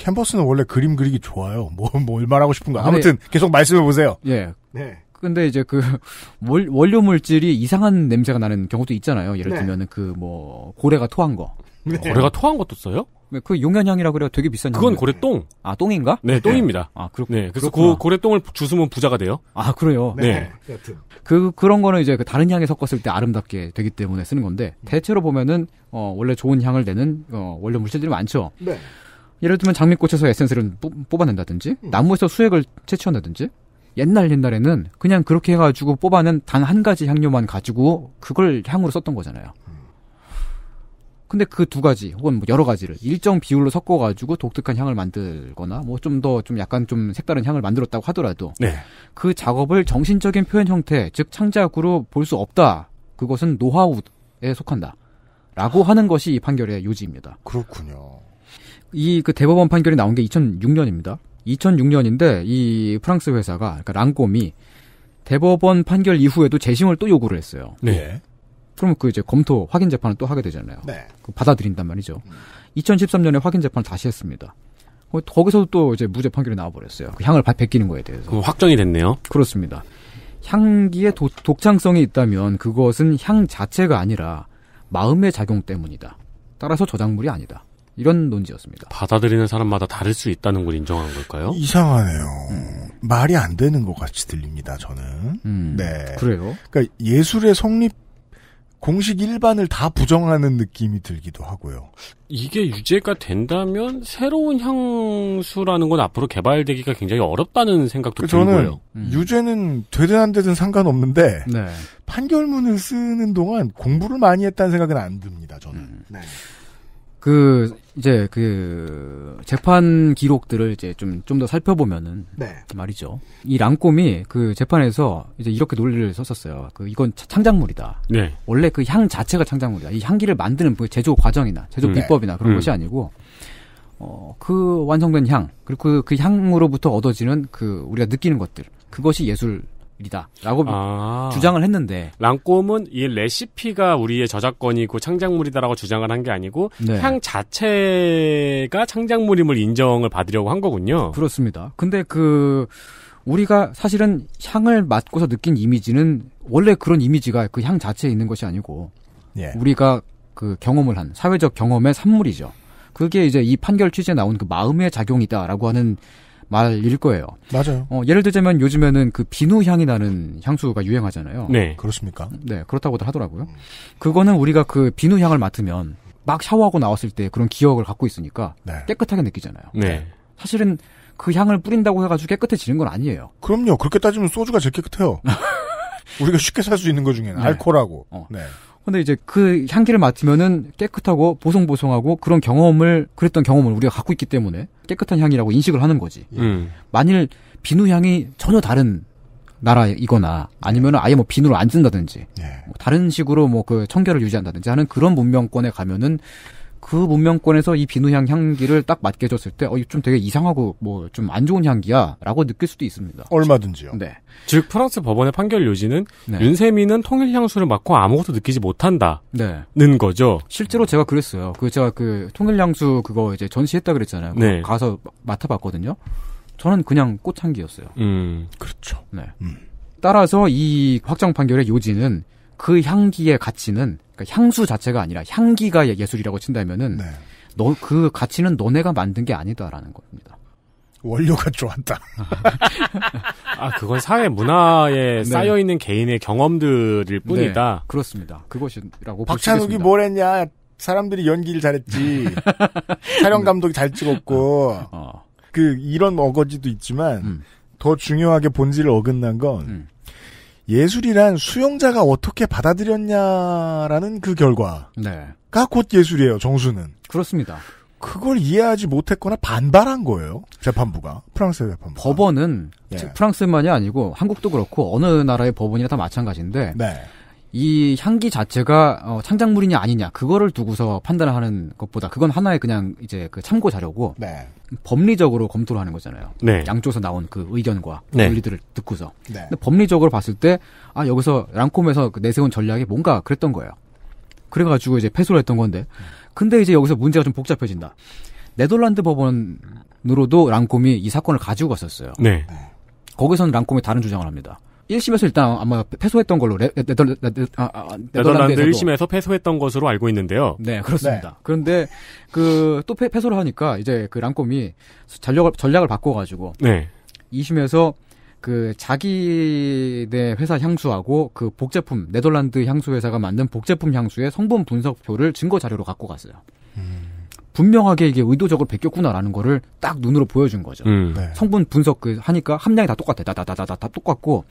캔버스는 원래 그림 그리기 좋아요. 뭐, 뭘 뭐, 말하고 싶은가. 네. 아무튼 계속 말씀해 보세요. 예. 네. 근데 이제 그 월, 원료 물질이 이상한 냄새가 나는 경우도 있잖아요. 예를 네. 들면은 그뭐 고래가 토한 거. 네. 고래가 토한 것도 써요? 네, 그 용현향이라 그래요. 되게 비싼. 그건 고래 똥. 아 똥인가? 네, 네. 똥입니다. 네. 아 그렇. 네, 그래서 그 고래 똥을 주스면 부자가 돼요. 아 그래요. 네. 네. 그 그런 거는 이제 그 다른 향에 섞었을 때 아름답게 되기 때문에 쓰는 건데 음. 대체로 보면은 어 원래 좋은 향을 내는 어 원료 물질들이 많죠. 네. 예를 들면 장미꽃에서 에센스를 뽑아낸다든지 음. 나무에서 수액을 채취한다든지 옛날 옛날에는 그냥 그렇게 해가지고 뽑아낸 단 한 가지 향료만 가지고 그걸 향으로 썼던 거잖아요. 근데 그 두 가지 혹은 뭐 여러 가지를 일정 비율로 섞어가지고 독특한 향을 만들거나 뭐 좀 더좀 좀 약간 좀 색다른 향을 만들었다고 하더라도 네. 그 작업을 정신적인 표현 형태 즉 창작으로 볼 수 없다. 그것은 노하우에 속한다. 라고 하는 것이 이 판결의 요지입니다. 그렇군요. 이그 대법원 판결이 나온 게 2006년입니다. 2006년인데 이 프랑스 회사가 그러니까 랑꼼이 대법원 판결 이후에도 재심을 또 요구를 했어요. 네. 예. 그러면 그 이제 검토 확인 재판을 또 하게 되잖아요. 네. 그 받아들인단 말이죠. 2013년에 확인 재판을 다시 했습니다. 어, 거기서도 또 이제 무죄 판결이 나와버렸어요. 그 향을 베끼는 거에 대해서. 확정이 됐네요. 그렇습니다. 향기에 도, 독창성이 있다면 그것은 향 자체가 아니라 마음의 작용 때문이다. 따라서 저작물이 아니다. 이런 논지였습니다. 받아들이는 사람마다 다를 수 있다는 걸 인정한 걸까요? 이상하네요. 음. 말이 안 되는 것 같이 들립니다. 저는. 음, 네. 그래요. 그러니까 예술의 성립 공식 일반을 다 부정하는 느낌이 들기도 하고요. 이게 유죄가 된다면 새로운 향수라는 건 앞으로 개발되기가 굉장히 어렵다는 생각도 그러니까 들고요. 저는 음. 유죄는 되든 안 되든 상관없는데 네. 판결문을 쓰는 동안 공부를 많이 했다는 생각은 안 듭니다. 저는. 음. 네. 그 이제 그 재판 기록들을 이제 좀 좀 더 살펴보면은 네. 말이죠. 이 랑꼼이 그 재판에서 이제 이렇게 논리를 썼었어요. 그 이건 창작물이다. 네. 원래 그 향 자체가 창작물이다. 이 향기를 만드는 그 제조 과정이나 제조 음. 비법이나 그런 음. 것이 아니고 어 그 완성된 향 그리고 그, 그 향으로부터 얻어지는 그 우리가 느끼는 것들 그것이 예술 이다라고 아. 주장을 했는데 랑꼼은 이 레시피가 우리의 저작권이고 창작물이다라고 주장을 한 게 아니고 네. 향 자체가 창작물임을 인정을 받으려고 한 거군요. 그렇습니다. 근데 그 우리가 사실은 향을 맡고서 느낀 이미지는 원래 그런 이미지가 그 향 자체에 있는 것이 아니고 예. 우리가 그 경험을 한 사회적 경험의 산물이죠. 그게 이제 이 판결 취지에 나온 그 마음의 작용이다라고 하는 말일 거예요. 맞아요. 어, 예를 들자면 요즘에는 그 비누 향이 나는 향수가 유행하잖아요. 네. 그렇습니까? 네, 그렇다고들 하더라고요. 그거는 우리가 그 비누 향을 맡으면 막 샤워하고 나왔을 때 그런 기억을 갖고 있으니까 네. 깨끗하게 느끼잖아요. 네. 사실은 그 향을 뿌린다고 해가지고 깨끗해지는 건 아니에요. 그럼요. 그렇게 따지면 소주가 제일 깨끗해요. 우리가 쉽게 살 수 있는 것 중에는 네. 알코올하고. 어. 네. 근데 이제 그 향기를 맡으면은 깨끗하고 보송보송하고 그런 경험을 그랬던 경험을 우리가 갖고 있기 때문에 깨끗한 향이라고 인식을 하는 거지. 예. 음. 만일 비누 향이 전혀 다른 나라이거나 아니면 아예 뭐 비누를 안 쓴다든지 예. 뭐 다른 식으로 뭐 그 청결을 유지한다든지 하는 그런 문명권에 가면은 그 문명권에서 이 비누향 향기를 딱 맡게 줬을 때, 어, 이 좀 되게 이상하고, 뭐, 좀 안 좋은 향기야. 라고 느낄 수도 있습니다. 얼마든지요. 네. 즉, 프랑스 법원의 판결 요지는, 네. 윤세민은 통일향수를 맡고 아무것도 느끼지 못한다. 는 네. 거죠. 실제로 제가 그랬어요. 그, 제가 그, 통일향수 그거 이제 전시했다 그랬잖아요. 네. 가서 맡아봤거든요. 저는 그냥 꽃향기였어요. 음, 그렇죠. 네. 음. 따라서 이 확정 판결의 요지는, 그 향기의 가치는 그러니까 향수 자체가 아니라 향기가 예, 예술이라고 친다면은 네. 너그 가치는 너네가 만든 게 아니다라는 겁니다. 원료가 좋았다. 아, 그건 사회 문화에 네. 쌓여있는 개인의 경험들일 네, 뿐이다. 네, 그렇습니다. 그것이라고. 박찬욱이 뭘 했냐. 사람들이 연기를 잘했지. 촬영 감독이 잘 찍었고. 어. 그, 이런 어거지도 있지만, 음. 더 중요하게 본질을 어긋난 건, 음. 예술이란 수용자가 어떻게 받아들였냐라는 그 결과가 네. 곧 예술이에요. 정수는 그렇습니다. 그걸 이해하지 못했거나 반발한 거예요. 재판부가 프랑스 재판부. 법원은 예. 프랑스만이 아니고 한국도 그렇고 어느 나라의 법원이나 다 마찬가지인데 네. 이 향기 자체가 어, 창작물이냐 아니냐 그거를 두고서 판단을 하는 것보다 그건 하나의 그냥 이제 그 참고 자료고 네. 법리적으로 검토를 하는 거잖아요. 네. 양쪽에서 나온 그 의견과 네. 논리들을 듣고서 네. 근데 법리적으로 봤을 때 아 여기서 랑콤에서 그 내세운 전략이 뭔가 그랬던 거예요. 그래가지고 이제 패소를 했던 건데 근데 이제 여기서 문제가 좀 복잡해진다. 네덜란드 법원으로도 랑콤이 이 사건을 가지고 갔었어요. 네. 거기서는 랑콤이 다른 주장을 합니다. 1심에서 일단 아마 패소했던 걸로 레, 네, 네덜, 네덜, 아, 아 네덜란드 1심에서 패소했던 것으로 알고 있는데요. 네, 그렇습니다. 네. 그런데 그또 패소를 하니까 이제 그랑콤이 전략을 전략을 바꿔 가지고 네. 2심에서 그 자기네 회사 향수하고 그 복제품 네덜란드 향수 회사가 만든 복제품 향수의 성분 분석표를 증거 자료로 갖고 갔어요. 분명하게 이게 의도적으로 베꼈구나라는 거를 딱 눈으로 보여준 거죠. 음. 네. 성분 분석 그 하니까 함량이 다 똑같아. 다다다 다 다 다 똑같고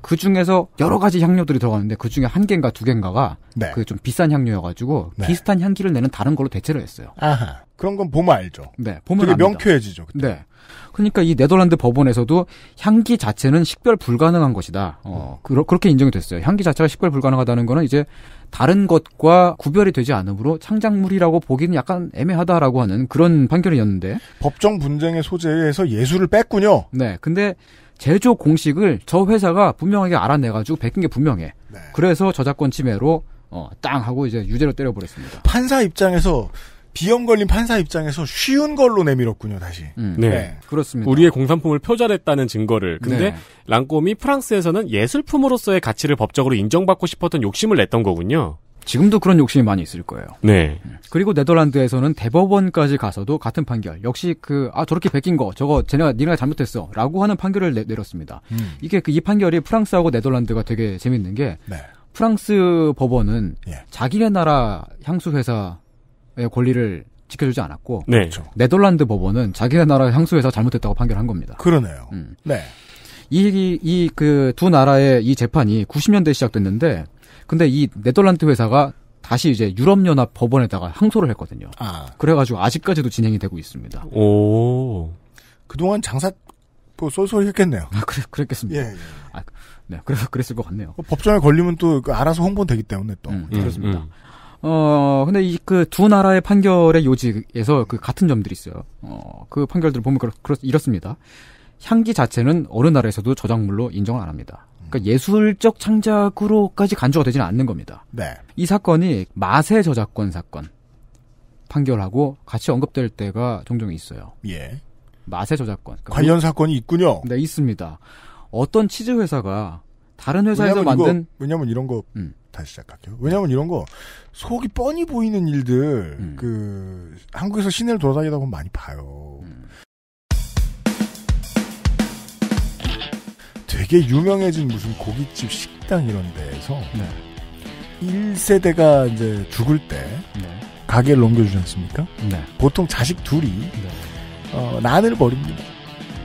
그 중에서 여러 가지 향료들이 들어가는데 그 중에 한 개인가 두 개인가가 네. 그좀 비싼 향료여가지고 네. 비슷한 향기를 내는 다른 걸로 대체를 했어요. 아하. 그런 건 보면 알죠. 네, 보면 되게 압니다. 명쾌해지죠. 그때. 네. 그러니까 이 네덜란드 법원에서도 향기 자체는 식별 불가능한 것이다. 어, 어, 그러, 그렇게 인정이 됐어요. 향기 자체가 식별 불가능하다는 거는 이제 다른 것과 구별이 되지 않으므로 창작물이라고 보기는 약간 애매하다라고 하는 그런 판결이었는데 법정 분쟁의 소재에서 예술을 뺐군요. 네. 근데 제조 공식을 저 회사가 분명하게 알아내가지고 베낀 게 분명해. 네. 그래서 저작권 침해로 어, 땅 하고 이제 유죄로 때려버렸습니다. 판사 입장에서 비염 걸린 판사 입장에서 쉬운 걸로 내밀었군요, 다시. 음. 네. 네. 그렇습니다. 우리의 공산품을 표절했다는 증거를. 근데 네. 랑꼼이 프랑스에서는 예술품으로서의 가치를 법적으로 인정받고 싶었던 욕심을 냈던 거군요. 지금도 그런 욕심이 많이 있을 거예요. 네. 음. 그리고 네덜란드에서는 대법원까지 가서도 같은 판결, 역시 그, 아, 저렇게 베낀 거, 저거, 쟤네가, 니네가 잘못했어. 라고 하는 판결을 내, 렸습니다 음. 이게 그, 이 판결이 프랑스하고 네덜란드가 되게 재밌는 게, 네. 프랑스 법원은 예. 자기네 나라 향수회사 예, 권리를 지켜주지 않았고 네. 그렇죠. 네덜란드 법원은 자기네 나라 향수회사 잘못했다고 판결한 겁니다. 그러네요. 음. 네. 이이그 두 나라의 이 재판이 90년대 시작됐는데 근데 이 네덜란드 회사가 다시 이제 유럽연합 법원에다가 항소를 했거든요. 아. 그래가지고 아직까지도 진행이 되고 있습니다. 오. 그동안 장사 뭐 쏠쏠 했겠네요. 아, 그래, 그랬겠습니다. 예, 예. 아, 네, 그래서 그랬을 것 같네요. 법정에 걸리면 또 그 알아서 홍보되기 때문에 또. 음, 그렇습니다. 음, 음. 어, 근데 이 그 두 나라의 판결의 요지에서 그 같은 점들이 있어요. 어, 그 판결들을 보면 그렇, 그렇, 이렇습니다. 향기 자체는 어느 나라에서도 저작물로 인정을 안 합니다. 그러니까 음. 예술적 창작으로까지 간주가 되지는 않는 겁니다. 네. 이 사건이 맛의 저작권 사건 판결하고 같이 언급될 때가 종종 있어요. 예. 맛의 저작권 그러니까 관련 사건이 있군요. 네, 있습니다. 어떤 치즈 회사가 다른 회사에서 왜냐면 만든 이거, 왜냐면 이런 거 음. 다시 시작할게요. 왜냐면 이런 거 속이 뻔히 보이는 일들 음. 그 한국에서 시내를 돌아다니다 보면 많이 봐요. 음. 되게 유명해진 무슨 고깃집 식당 이런 데에서 네. 1세대가 이제 죽을 때 네. 가게를 넘겨주지 않습니까? 네. 보통 자식 둘이 네. 어, 난을 벌입니다.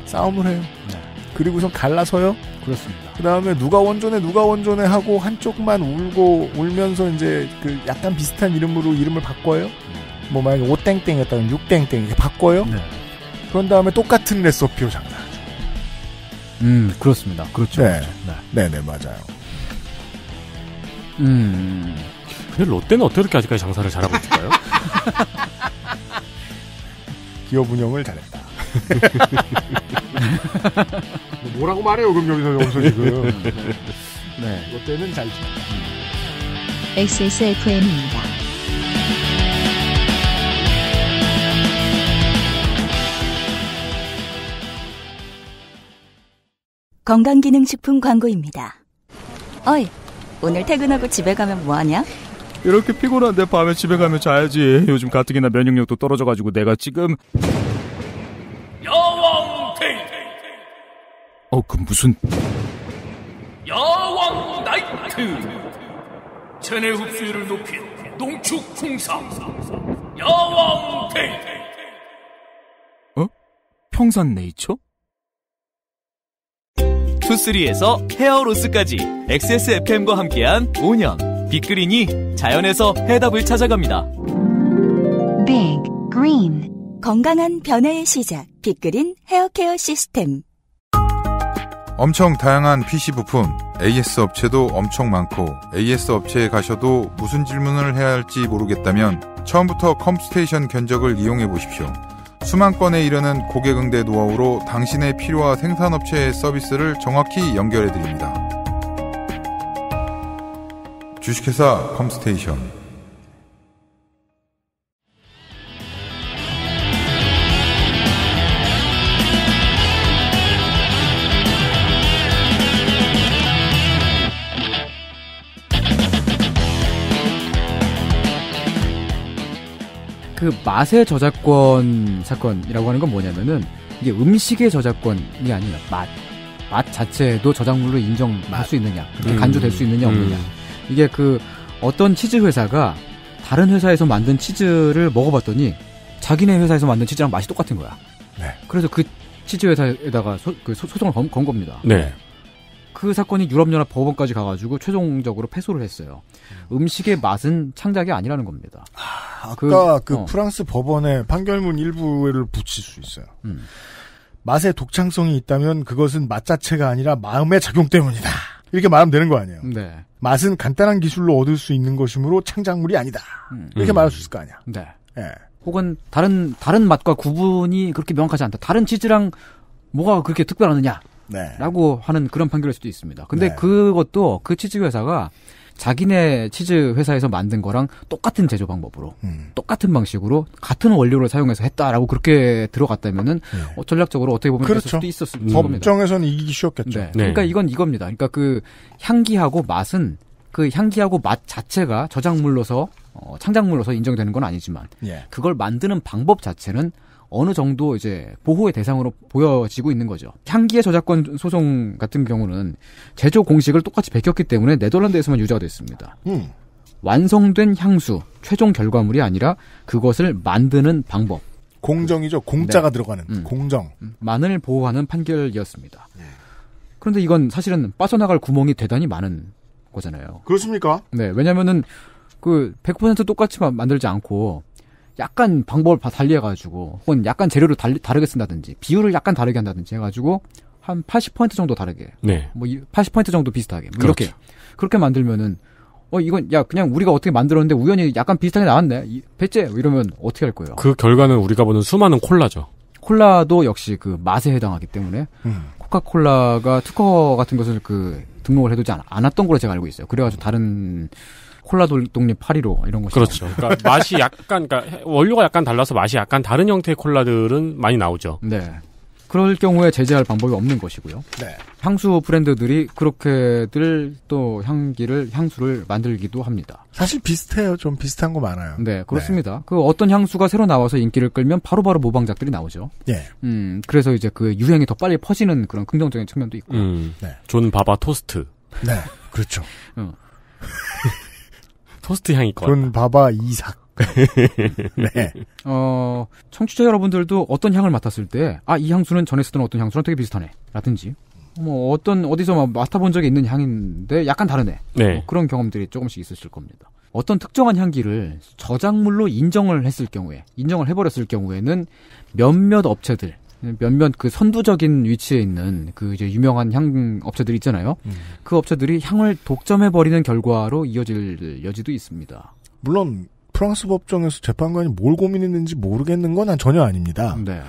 싸움을 해요. 네. 그리고선 갈라서요. 그렇습니다. 그 다음에 누가 원조네 누가 원조네 하고 한쪽만 울고 울면서 이제 그 약간 비슷한 이름으로 이름을 바꿔요. 음. 뭐 만약에 오땡땡이었다면 육땡땡 이렇게 바꿔요. 네. 그런 다음에 똑같은 레시피로 장사하죠. 음 그렇습니다. 그렇죠. 네, 그렇죠. 네, 네 맞아요. 음. 근데 롯데는 어떻게 아직까지 장사를 잘하고 있을까요? 기업 운영을 잘했다. 뭐 뭐라고 말해요 그럼 여기서 여기서 지금. 네. 이때는 잘. XSFM입니다. 건강기능식품 광고입니다. 어이, 오늘 퇴근하고 집에 가면 뭐하냐? 이렇게 피곤한데 밤에 집에 가면 자야지. 요즘 가뜩이나 면역력도 떨어져가지고 내가 지금 어, 그 무슨 야왕 나이트 체내 흡수율을 높인 농축 풍상 야왕 데이 트 어? 평산 네이처? 투쓰리에서 헤어로스까지 XSFM과 함께한 5년 빅그린이 자연에서 해답을 찾아갑니다. 빅 그린 건강한 변화의 시작 빅그린 헤어케어 시스템 엄청 다양한 PC 부품, AS 업체도 엄청 많고 AS 업체에 가셔도 무슨 질문을 해야 할지 모르겠다면 처음부터 컴스테이션 견적을 이용해 보십시오. 수만 건에 이르는 고객응대 노하우로 당신의 필요와 생산업체의 서비스를 정확히 연결해 드립니다. 주식회사 컴스테이션 맛의 저작권 사건이라고 하는 건 뭐냐면은 이게 음식의 저작권이 아니라 맛. 맛 자체도 저작물로 인정할 수 있느냐, 음. 간주될 수 있느냐 없느냐. 음. 이게 그 어떤 치즈 회사가 다른 회사에서 만든 치즈를 먹어봤더니 자기네 회사에서 만든 치즈랑 맛이 똑같은 거야. 네. 그래서 그 치즈 회사에다가 소, 그 소송을 건, 건 겁니다. 네. 그 사건이 유럽연합 법원까지 가가지고 최종적으로 패소를 했어요. 음식의 맛은 창작이 아니라는 겁니다. 아, 그, 아까 그, 그 어. 프랑스 법원의 판결문 일부를 붙일 수 있어요. 음. 맛의 독창성이 있다면 그것은 맛 자체가 아니라 마음의 작용 때문이다. 이렇게 말하면 되는 거 아니에요. 네. 맛은 간단한 기술로 얻을 수 있는 것이므로 창작물이 아니다. 음. 이렇게 음. 말할 수 있을 거 아니야. 네. 예. 혹은 다른 다른 맛과 구분이 그렇게 명확하지 않다. 다른 치즈랑 뭐가 그렇게 특별하느냐? 네. 라고 하는 그런 판결일 수도 있습니다. 근데 네. 그것도 그 치즈 회사가 자기네 치즈 회사에서 만든 거랑 똑같은 제조 방법으로 음. 똑같은 방식으로 같은 원료를 사용해서 했다라고 그렇게 들어갔다면은 네. 어, 전략적으로 어떻게 보면 그렇죠. 수도 있었을 음. 겁니다. 법정에서는 이기기 쉬웠겠죠. 네. 네. 그러니까 이건 이겁니다. 그러니까 그 향기하고 맛은 그 향기하고 맛 자체가 저작물로서 어, 창작물로서 인정되는 건 아니지만 예. 그걸 만드는 방법 자체는 어느 정도 이제 보호의 대상으로 보여지고 있는 거죠. 향기의 저작권 소송 같은 경우는 제조 공식을 똑같이 베꼈기 때문에 네덜란드에서만 유지가 됐습니다. 음. 완성된 향수, 최종 결과물이 아니라 그것을 만드는 방법. 공정이죠. 공짜가 네. 들어가는 음. 공정. 음. 만을 보호하는 판결이었습니다. 예. 그런데 이건 사실은 빠져나갈 구멍이 대단히 많은 거잖아요. 그렇습니까? 네, 왜냐면은 그 100% 똑같이 만들지 않고 약간 방법을 달리 해가지고 혹은 약간 재료를 달리, 다르게 쓴다든지 비율을 약간 다르게 한다든지 해가지고 한 80포인트 정도 다르게 네. 뭐 80포인트 정도 비슷하게 뭐 이렇게 그렇죠. 그렇게 만들면은 어 이건 야 그냥 우리가 어떻게 만들었는데 우연히 약간 비슷하게 나왔네 이, 배째 뭐 이러면 어떻게 할 거예요? 그 결과는 우리가 보는 수많은 콜라죠. 콜라도 역시 그 맛에 해당하기 때문에 음. 코카콜라가 특허 같은 것을 그 등록을 해두지 않, 않았던 걸로 제가 알고 있어요. 그래가지고 다른 콜라 독립 파리로 이런 것이 그렇죠. 그러니까 맛이 약간 그러니까 원료가 약간 달라서 맛이 약간 다른 형태의 콜라들은 많이 나오죠. 네. 그럴 경우에 제재할 방법이 없는 것이고요. 네. 향수 브랜드들이 그렇게들 또 향기를 향수를 만들기도 합니다. 사실 비슷해요. 좀 비슷한 거 많아요. 네, 네. 그렇습니다. 네. 그 어떤 향수가 새로 나와서 인기를 끌면 바로바로 바로 모방작들이 나오죠. 네. 음, 그래서 이제 그 유행이 더 빨리 퍼지는 그런 긍정적인 측면도 있고요. 음, 네. 존 바바 토스트. 네, 그렇죠. 어. 토스트 향이 커. 돈 봐봐 이삭. 네. 어, 청취자 여러분들도 어떤 향을 맡았을 때, 아, 이 향수는 전에 쓰던 어떤 향수랑 되게 비슷하네. 라든지, 뭐, 어떤, 어디서 막 맡아본 적이 있는 향인데, 약간 다르네. 네. 뭐 그런 경험들이 조금씩 있으실 겁니다. 어떤 특정한 향기를 저작물로 인정을 했을 경우에, 인정을 해버렸을 경우에는 몇몇 업체들, 몇몇 그 선두적인 위치에 있는 그 이제 유명한 향 업체들 있잖아요. 음. 그 업체들이 향을 독점해 버리는 결과로 이어질 여지도 있습니다. 물론 프랑스 법정에서 재판관이 뭘 고민했는지 모르겠는 건 전혀 아닙니다. 네.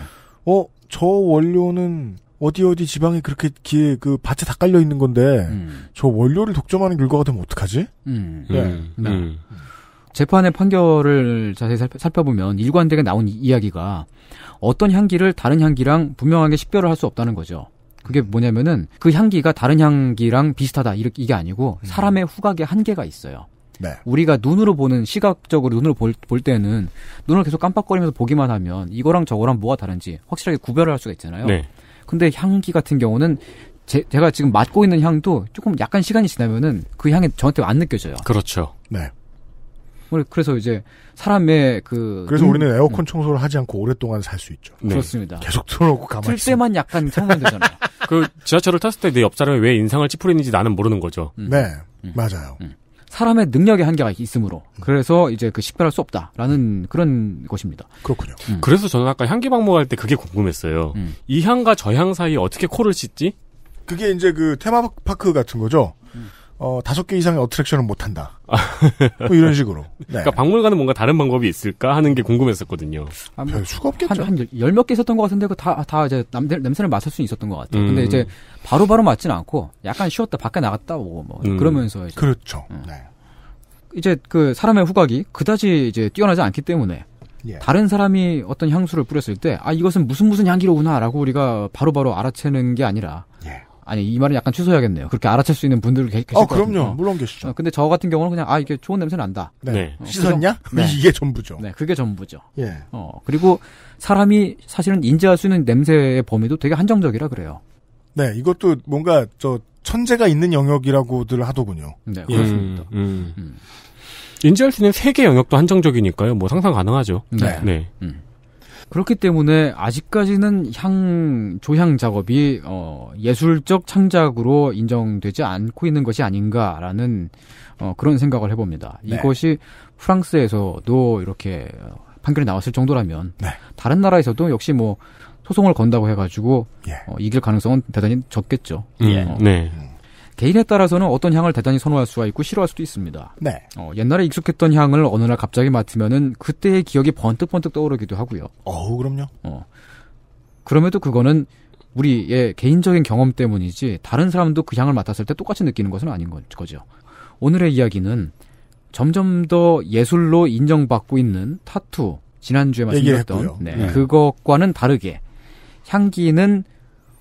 어, 저 원료는 어디 어디 지방에 그렇게 기에 그 밭에 다 깔려 있는 건데 음. 저 원료를 독점하는 결과가 되면 어떡하지? 음. 음. 네. 음. 네. 음. 재판의 판결을 자세히 살펴보면 일관되게 나온 이야기가 어떤 향기를 다른 향기랑 분명하게 식별을 할 수 없다는 거죠. 그게 뭐냐면은 그 향기가 다른 향기랑 비슷하다 이렇게 이게 아니고 음. 사람의 후각에 한계가 있어요. 네. 우리가 눈으로 보는 시각적으로 눈으로 볼, 볼, 때는 눈을 계속 깜빡거리면서 보기만 하면 이거랑 저거랑 뭐가 다른지 확실하게 구별을 할 수가 있잖아요. 네. 근데 향기 같은 경우는 제, 가 지금 맡고 있는 향도 조금 약간 시간이 지나면은 그 향이 저한테 안 느껴져요. 그렇죠. 네. 그래서 이제 사람의 그 그래서 우리는 에어컨 음. 청소를 하지 않고 오랫동안 살 수 있죠. 네. 그렇습니다. 계속 틀어놓고 가만히 틀 때만 약간 청소되잖아요. 그 지하철을 탔을 때 내 옆 사람이 왜 인상을 찌푸리는지 나는 모르는 거죠. 음. 네, 음. 맞아요. 음. 사람의 능력의 한계가 있으므로 음. 그래서 이제 그 식별할 수 없다라는 음. 그런 것입니다. 그렇군요. 그래서 저는 아까 향기 방문할때 그게 궁금했어요. 이 향과 저 향 사이에 어떻게 코를 씻지? 그게 이제 그 테마파크 같은 거죠. 어, 다섯 개 이상의 어트랙션을 못 한다. 아. 뭐 이런 식으로. 그러니까 네. 그러니까 박물관은 뭔가 다른 방법이 있을까 하는 게 궁금했었거든요. 아, 뭐, 별 수가 없겠죠. 한 열 몇 개 있었던 것 같은데 그다다 다 이제 남들 냄새를 맡을 수 있었던 것 같아요. 음. 근데 이제 바로바로 바로 맡지 않고 약간 쉬었다 밖에 나갔다 오고 뭐 음. 그러면서 이제 그렇죠. 음. 네. 이제 그 사람의 후각이 그다지 이제 뛰어나지 않기 때문에 예. 다른 사람이 어떤 향수를 뿌렸을 때 아 이것은 무슨 무슨 향기로구나라고 우리가 바로바로 바로 알아채는 게 아니라 예. 아니 이 말은 약간 취소해야겠네요. 그렇게 알아챌 수 있는 분들 계실 어, 거예요. 그럼요. 물론 계시죠. 어, 근데 저 같은 경우는 그냥 아 이게 좋은 냄새 난다. 네. 네. 어, 씻었냐? 네. 이게 전부죠. 네, 그게 전부죠. 예. 어 그리고 사람이 사실은 인지할 수 있는 냄새의 범위도 되게 한정적이라 그래요. 네, 이것도 뭔가 저 천재가 있는 영역이라고들 하더군요. 네, 예. 그렇습니다. 음, 음. 음. 인지할 수 있는 세계 영역도 한정적이니까요. 뭐 상상 가능하죠. 네. 네. 음. 그렇기 때문에 아직까지는 향 조향 작업이 어, 예술적 창작으로 인정되지 않고 있는 것이 아닌가라는 어, 그런 생각을 해봅니다. 네. 이것이 프랑스에서도 이렇게 어, 판결이 나왔을 정도라면 네. 다른 나라에서도 역시 뭐 소송을 건다고 해가지고 예. 어, 이길 가능성은 대단히 적겠죠. 예. 어, 네. 개인에 따라서는 어떤 향을 대단히 선호할 수가 있고 싫어할 수도 있습니다. 네. 어, 옛날에 익숙했던 향을 어느 날 갑자기 맡으면은 그때의 기억이 번뜩번뜩 떠오르기도 하고요. 어우, 그럼요. 어. 그럼에도 그거는 우리의 개인적인 경험 때문이지 다른 사람도 그 향을 맡았을 때 똑같이 느끼는 것은 아닌 거죠. 오늘의 이야기는 점점 더 예술로 인정받고 있는 타투 지난주에 말씀드렸던 네, 네. 그것과는 다르게 향기는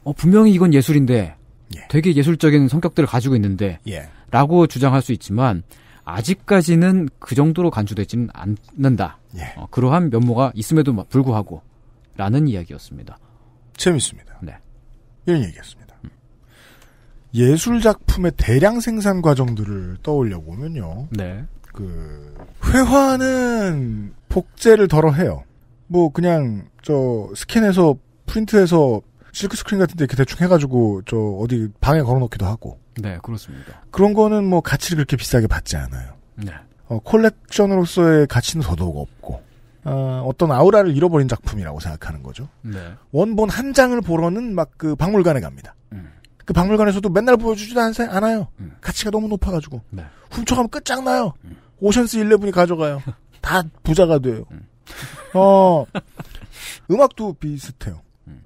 어, 분명히 이건 예술인데 예. 되게 예술적인 성격들을 가지고 있는데 예. 라고 주장할 수 있지만 아직까지는 그 정도로 간주되지는 않는다. 예. 어, 그러한 면모가 있음에도 불구하고 라는 이야기였습니다. 재밌습니다. 네. 이런 얘기였습니다. 음. 예술 작품의 대량 생산 과정들을 떠올려 보면요. 네. 그 회화는 복제를 덜어 해요. 뭐 그냥 저 스캔해서 프린트해서 실크 스크린 같은데 이렇게 대충 해가지고 저 어디 방에 걸어놓기도 하고. 네, 그렇습니다. 그런 거는 뭐 가치를 그렇게 비싸게 받지 않아요. 네. 어, 콜렉션으로서의 가치는 더더욱 없고 어, 어떤 아우라를 잃어버린 작품이라고 생각하는 거죠. 네. 원본 한 장을 보러는 막 그 박물관에 갑니다. 음. 그 박물관에서도 맨날 보여주지도 않아요. 음. 가치가 너무 높아가지고 네. 훔쳐가면 끝장나요. 음. 오션스 11이 가져가요. 다 부자가 돼요. 음. 어, 음악도 비슷해요.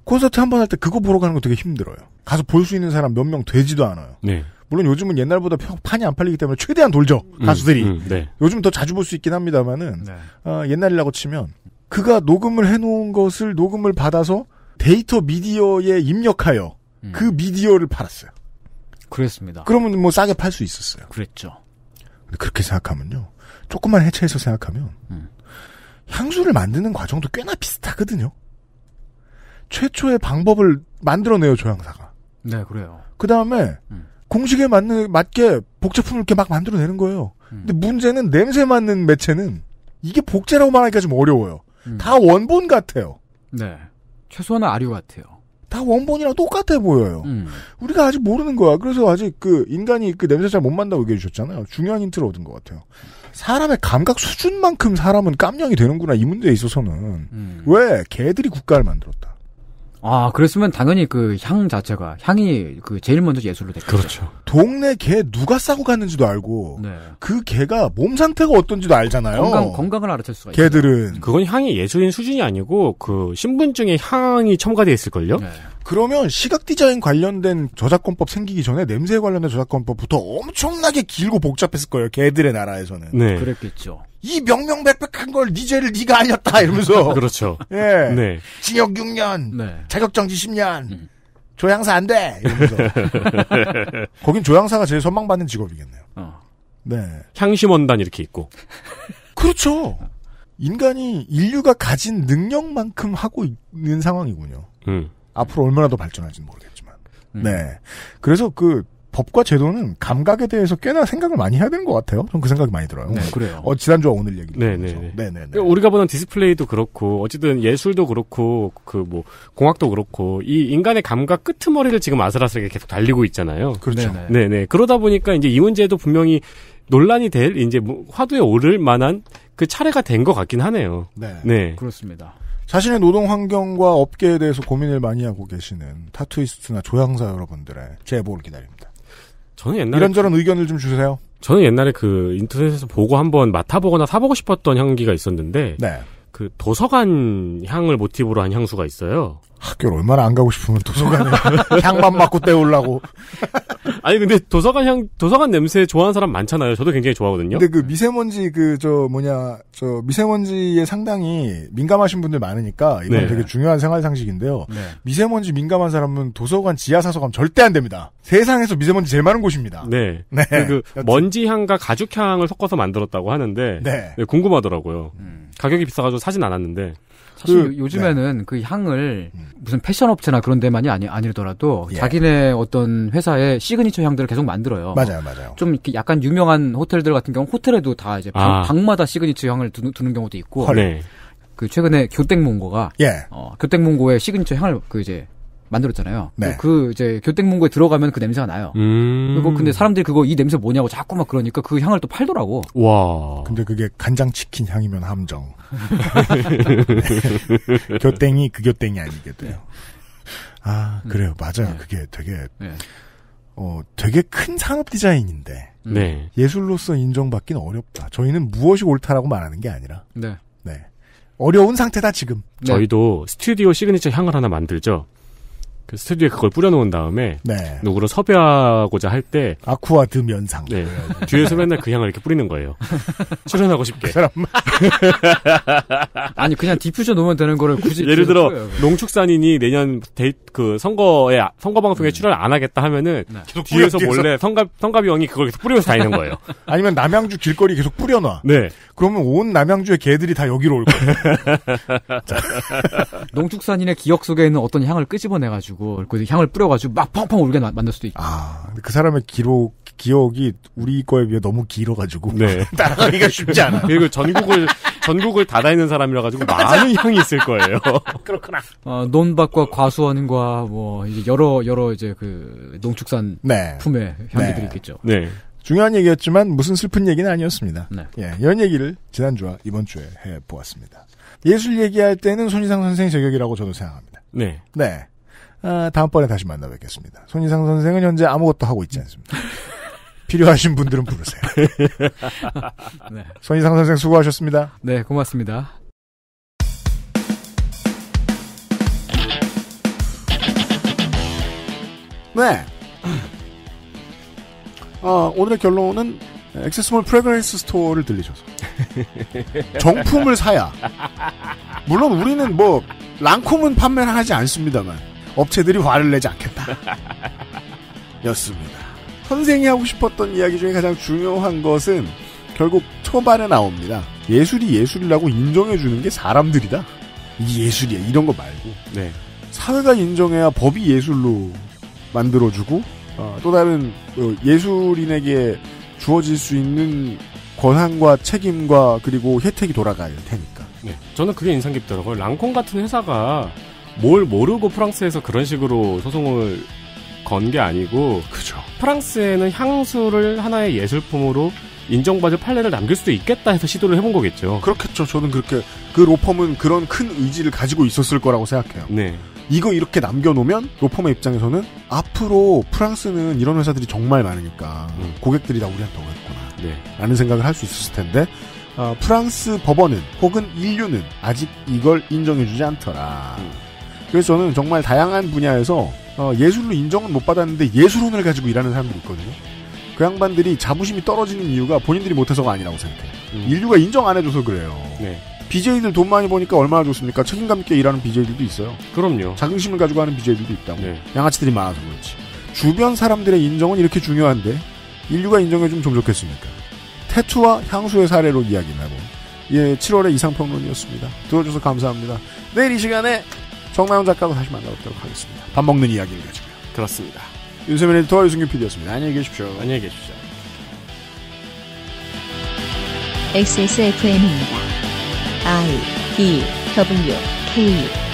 콘서트 한 번 할 때 그거 보러 가는 거 되게 힘들어요. 가서 볼 수 있는 사람 몇 명 되지도 않아요. 네. 물론 요즘은 옛날보다 판이 안 팔리기 때문에 최대한 돌죠 음, 가수들이. 음, 음, 네. 요즘 더 자주 볼 수 있긴 합니다만은 네. 어, 옛날이라고 치면 그가 녹음을 해놓은 것을 녹음을 받아서 데이터 미디어에 입력하여 음. 그 미디어를 팔았어요. 그랬습니다. 그러면 뭐 싸게 팔 수 있었어요. 그랬죠. 근데 그렇게 생각하면요. 조금만 해체해서 생각하면 음. 향수를 만드는 과정도 꽤나 비슷하거든요. 최초의 방법을 만들어내요 조향사가. 네, 그래요. 그 다음에 음. 공식에 맞는 맞게 복제품을 이렇게 막 만들어내는 거예요. 음. 근데 문제는 냄새 맡는 매체는 이게 복제라고 말하기가 좀 어려워요. 음. 다 원본 같아요. 네, 최소한 아류 같아요. 다 원본이랑 똑같아 보여요. 음. 우리가 아직 모르는 거야. 그래서 아직 그 인간이 그 냄새 잘 못 만다고 얘기해 주셨잖아요. 중요한 힌트를 얻은 것 같아요. 사람의 감각 수준만큼 사람은 깜냥이 되는구나 이 문제에 있어서는 음. 왜 개들이 국가를 만들었다. 아, 그랬으면 당연히 그 향 자체가 향이 그 제일 먼저 예술로 됐죠. 겠 그렇죠. 동네 개 누가 싸고 갔는지도 알고 네. 그 개가 몸 상태가 어떤지도 알잖아요. 건강 건강을 알아챌 수가 있어요. 개들은 그건 향이 예술인 수준이 아니고 그 신분증에 향이 첨가되어 있을 걸요. 네. 그러면 시각 디자인 관련된 저작권법 생기기 전에 냄새에 관련된 저작권법부터 엄청나게 길고 복잡했을 거예요. 개들의 나라에서는. 네. 그랬겠죠. 이 명명백백한 걸네 죄를 네가 알렸다 이러면서 그렇죠. 예. 네. 징역 6년, 네. 자격정지 10년. 음. 조향사 안 돼. 이러면서. 거긴 조향사가 제일 선망받는 직업이겠네요. 어. 네. 향심원단 이렇게 있고. 그렇죠. 인간이 인류가 가진 능력만큼 하고 있는 상황이군요. 음. 앞으로 얼마나 더 발전할지는 모르겠지만. 음. 네. 그래서 그 법과 제도는 감각에 대해서 꽤나 생각을 많이 해야 되는 것 같아요. 전 그 생각이 많이 들어요. 네, 그래요. 어, 지난주와 오늘 얘기를. 네네네. 네네 네, 네. 그러니까 우리가 보는 디스플레이도 그렇고, 어쨌든 예술도 그렇고, 그 뭐, 공학도 그렇고, 이 인간의 감각 끄트머리를 지금 아슬아슬하게 계속 달리고 있잖아요. 그렇죠. 네네. 네네. 네. 그러다 보니까 이제 이 문제도 분명히 논란이 될, 이제 뭐 화두에 오를 만한 그 차례가 된 것 같긴 하네요. 네. 네. 그렇습니다. 자신의 노동 환경과 업계에 대해서 고민을 많이 하고 계시는 타투이스트나 조향사 여러분들의 제보를 기다립니다. 저는 옛날에 이런저런 그, 의견을 좀 주세요. 저는 옛날에 그 인터넷에서 보고 한번 맡아보거나 사보고 싶었던 향기가 있었는데 네. 그 도서관 향을 모티브로 한 향수가 있어요. 학교를 얼마나 안 가고 싶으면 도서관에 향만 맡고 때우려고. 아니 근데 도서관 향 도서관 냄새 좋아하는 사람 많잖아요. 저도 굉장히 좋아하거든요. 근데 그 미세먼지 그 저 뭐냐 저 미세먼지에 상당히 민감하신 분들 많으니까 이건 네. 되게 중요한 생활 상식인데요. 네. 미세먼지 민감한 사람은 도서관 지하 사서 가면 절대 안 됩니다. 세상에서 미세먼지 제일 많은 곳입니다. 네. 네. 그, 그 먼지 향과 가죽 향을 섞어서 만들었다고 하는데 네. 네 궁금하더라고요. 음. 가격이 비싸가지고 사진 않았는데. 사실 그, 요즘에는 네. 그 향을 음. 무슨 패션 업체나 그런 데만이 아니 아니더라도 예. 자기네 어떤 회사의 시그니처 향들을 계속 만들어요. 맞아요, 맞아요. 좀 이렇게 약간 유명한 호텔들 같은 경우 호텔에도 다 이제 방, 아. 방마다 시그니처 향을 두는, 두는 경우도 있고. 헐. 네. 그 최근에 교땡몽고가 예. 어, 교땡몽고의 시그니처 향을 그 이제 만들었잖아요. 네. 그 이제 교땡문고에 들어가면 그 냄새가 나요. 음. 그리고 근데 사람들이 그거 이 냄새 뭐냐고 자꾸 막 그러니까 그 향을 또 팔더라고. 와. 근데 그게 간장 치킨 향이면 함정. 네. 교땡이 그 교땡이 아니게 돼요. 네. 아 음. 그래요, 맞아요. 네. 그게 되게 네. 어 되게 큰상업 디자인인데 음. 예술로서 인정받기는 어렵다. 저희는 무엇이 옳다라고 말하는 게 아니라. 네. 어려운 상태다 지금. 저희도 스튜디오 시그니처 향을 하나 만들죠. 그 스튜디오에 그걸 뿌려놓은 다음에 네. 누구를 섭외하고자 할 때 아쿠아 드면상 네. 뒤에서 맨날 그 향을 이렇게 뿌리는 거예요. 출연하고 싶게. 아니 그냥 디퓨저 놓으면 되는 거를 굳이 예를 들어 농축산인이 내년 데이, 그 선거에 아, 선거 방송에 음. 출연 안 하겠다 하면은 네. 뒤에서 몰래 성갑 성갑이 형이 그걸 계속 뿌리면서 다니는 거예요. 아니면 남양주 길거리 계속 뿌려놔. 네. 그러면 온 남양주의 개들이 다 여기로 올 거예요. 농축산인의 기억 속에 있는 어떤 향을 끄집어내가지고 가지고그 향을 뿌려가지고 막 펑펑 울게 만들 수도 있고. 아, 그 사람의 기록 기억이 우리 거에 비해 너무 길어가지고 네. 따라가기가 쉽지 않아. 그리고 전국을 전국을 다 다니는 사람이라 가지고 많은 향이 있을 거예요. 그렇구나. 어, 논밭과 과수원과 뭐 이제 여러 여러 이제 그 농축산 네. 품의 향기들이 네. 있겠죠. 네. 중요한 얘기였지만 무슨 슬픈 얘기는 아니었습니다. 네. 예, 이런 얘기를 지난주와 이번 주에 해 보았습니다. 예술 얘기할 때는 손희상 선생 의 저격이라고 저도 생각합니다. 네. 네. 아, 다음번에 다시 만나뵙겠습니다. 손희상 선생은 현재 아무것도 하고 있지 않습니다. 필요하신 분들은 부르세요. 네. 손희상 선생 수고하셨습니다. 네, 고맙습니다. 네. 어, 오늘의 결론은 액세스몰 프레그런스 스토어를 들리셔서 정품을 사야 물론 우리는 뭐 랑콤은 판매를 하지 않습니다만 업체들이 화를 내지 않겠다. 였습니다. 선생이 하고 싶었던 이야기 중에 가장 중요한 것은 결국 초반에 나옵니다. 예술이 예술이라고 인정해주는 게 사람들이다. 이 예술이야. 이런 거 말고. 네. 사회가 인정해야 법이 예술로 만들어주고, 어, 또 다른 그 예술인에게 주어질 수 있는 권한과 책임과 그리고 혜택이 돌아가야 할 테니까. 네. 저는 그게 인상 깊더라고요. 랑콩 같은 회사가 뭘 모르고 프랑스에서 그런 식으로 소송을 건 게 아니고 그죠. 프랑스에는 향수를 하나의 예술품으로 인정받을 판례를 남길 수도 있겠다 해서 시도를 해본 거겠죠. 그렇겠죠. 저는 그렇게 그 로펌은 그런 큰 의지를 가지고 있었을 거라고 생각해요. 네. 이거 이렇게 남겨놓으면 로펌의 입장에서는 앞으로 프랑스는 이런 회사들이 정말 많으니까 음. 고객들이 다 우리한테 오겠구나 네. 라는 생각을 할 수 있었을 텐데 어, 프랑스 법원은 혹은 인류는 아직 이걸 인정해주지 않더라. 음. 그래서 저는 정말 다양한 분야에서 어, 예술로 인정은 못 받았는데 예술혼을 가지고 일하는 사람들이 있거든요. 그 양반들이 자부심이 떨어지는 이유가 본인들이 못해서가 아니라고 생각해요. 음. 인류가 인정 안 해줘서 그래요. 네. BJ들 돈 많이 버니까 얼마나 좋습니까? 책임감 있게 일하는 BJ들도 있어요. 그럼요. 자긍심을 가지고 하는 BJ들도 있다고. 네. 양아치들이 많아서 그렇지. 주변 사람들의 인정은 이렇게 중요한데 인류가 인정해주면 좀 좋겠습니까? 태투와 향수의 사례로 이야기를 하고 예, 7월의 이상평론이었습니다. 들어줘서 감사합니다. 내일 이 시간에 정나영 작가도 다시 만나뵙도록 하겠습니다. 밥 먹는 이야기를 가지고요. 그렇습니다. 윤세민 에디터와 유승균 PD였습니다. 안녕히 계십시오. 안녕히 계십시오. XSFM입니다. I D e, W K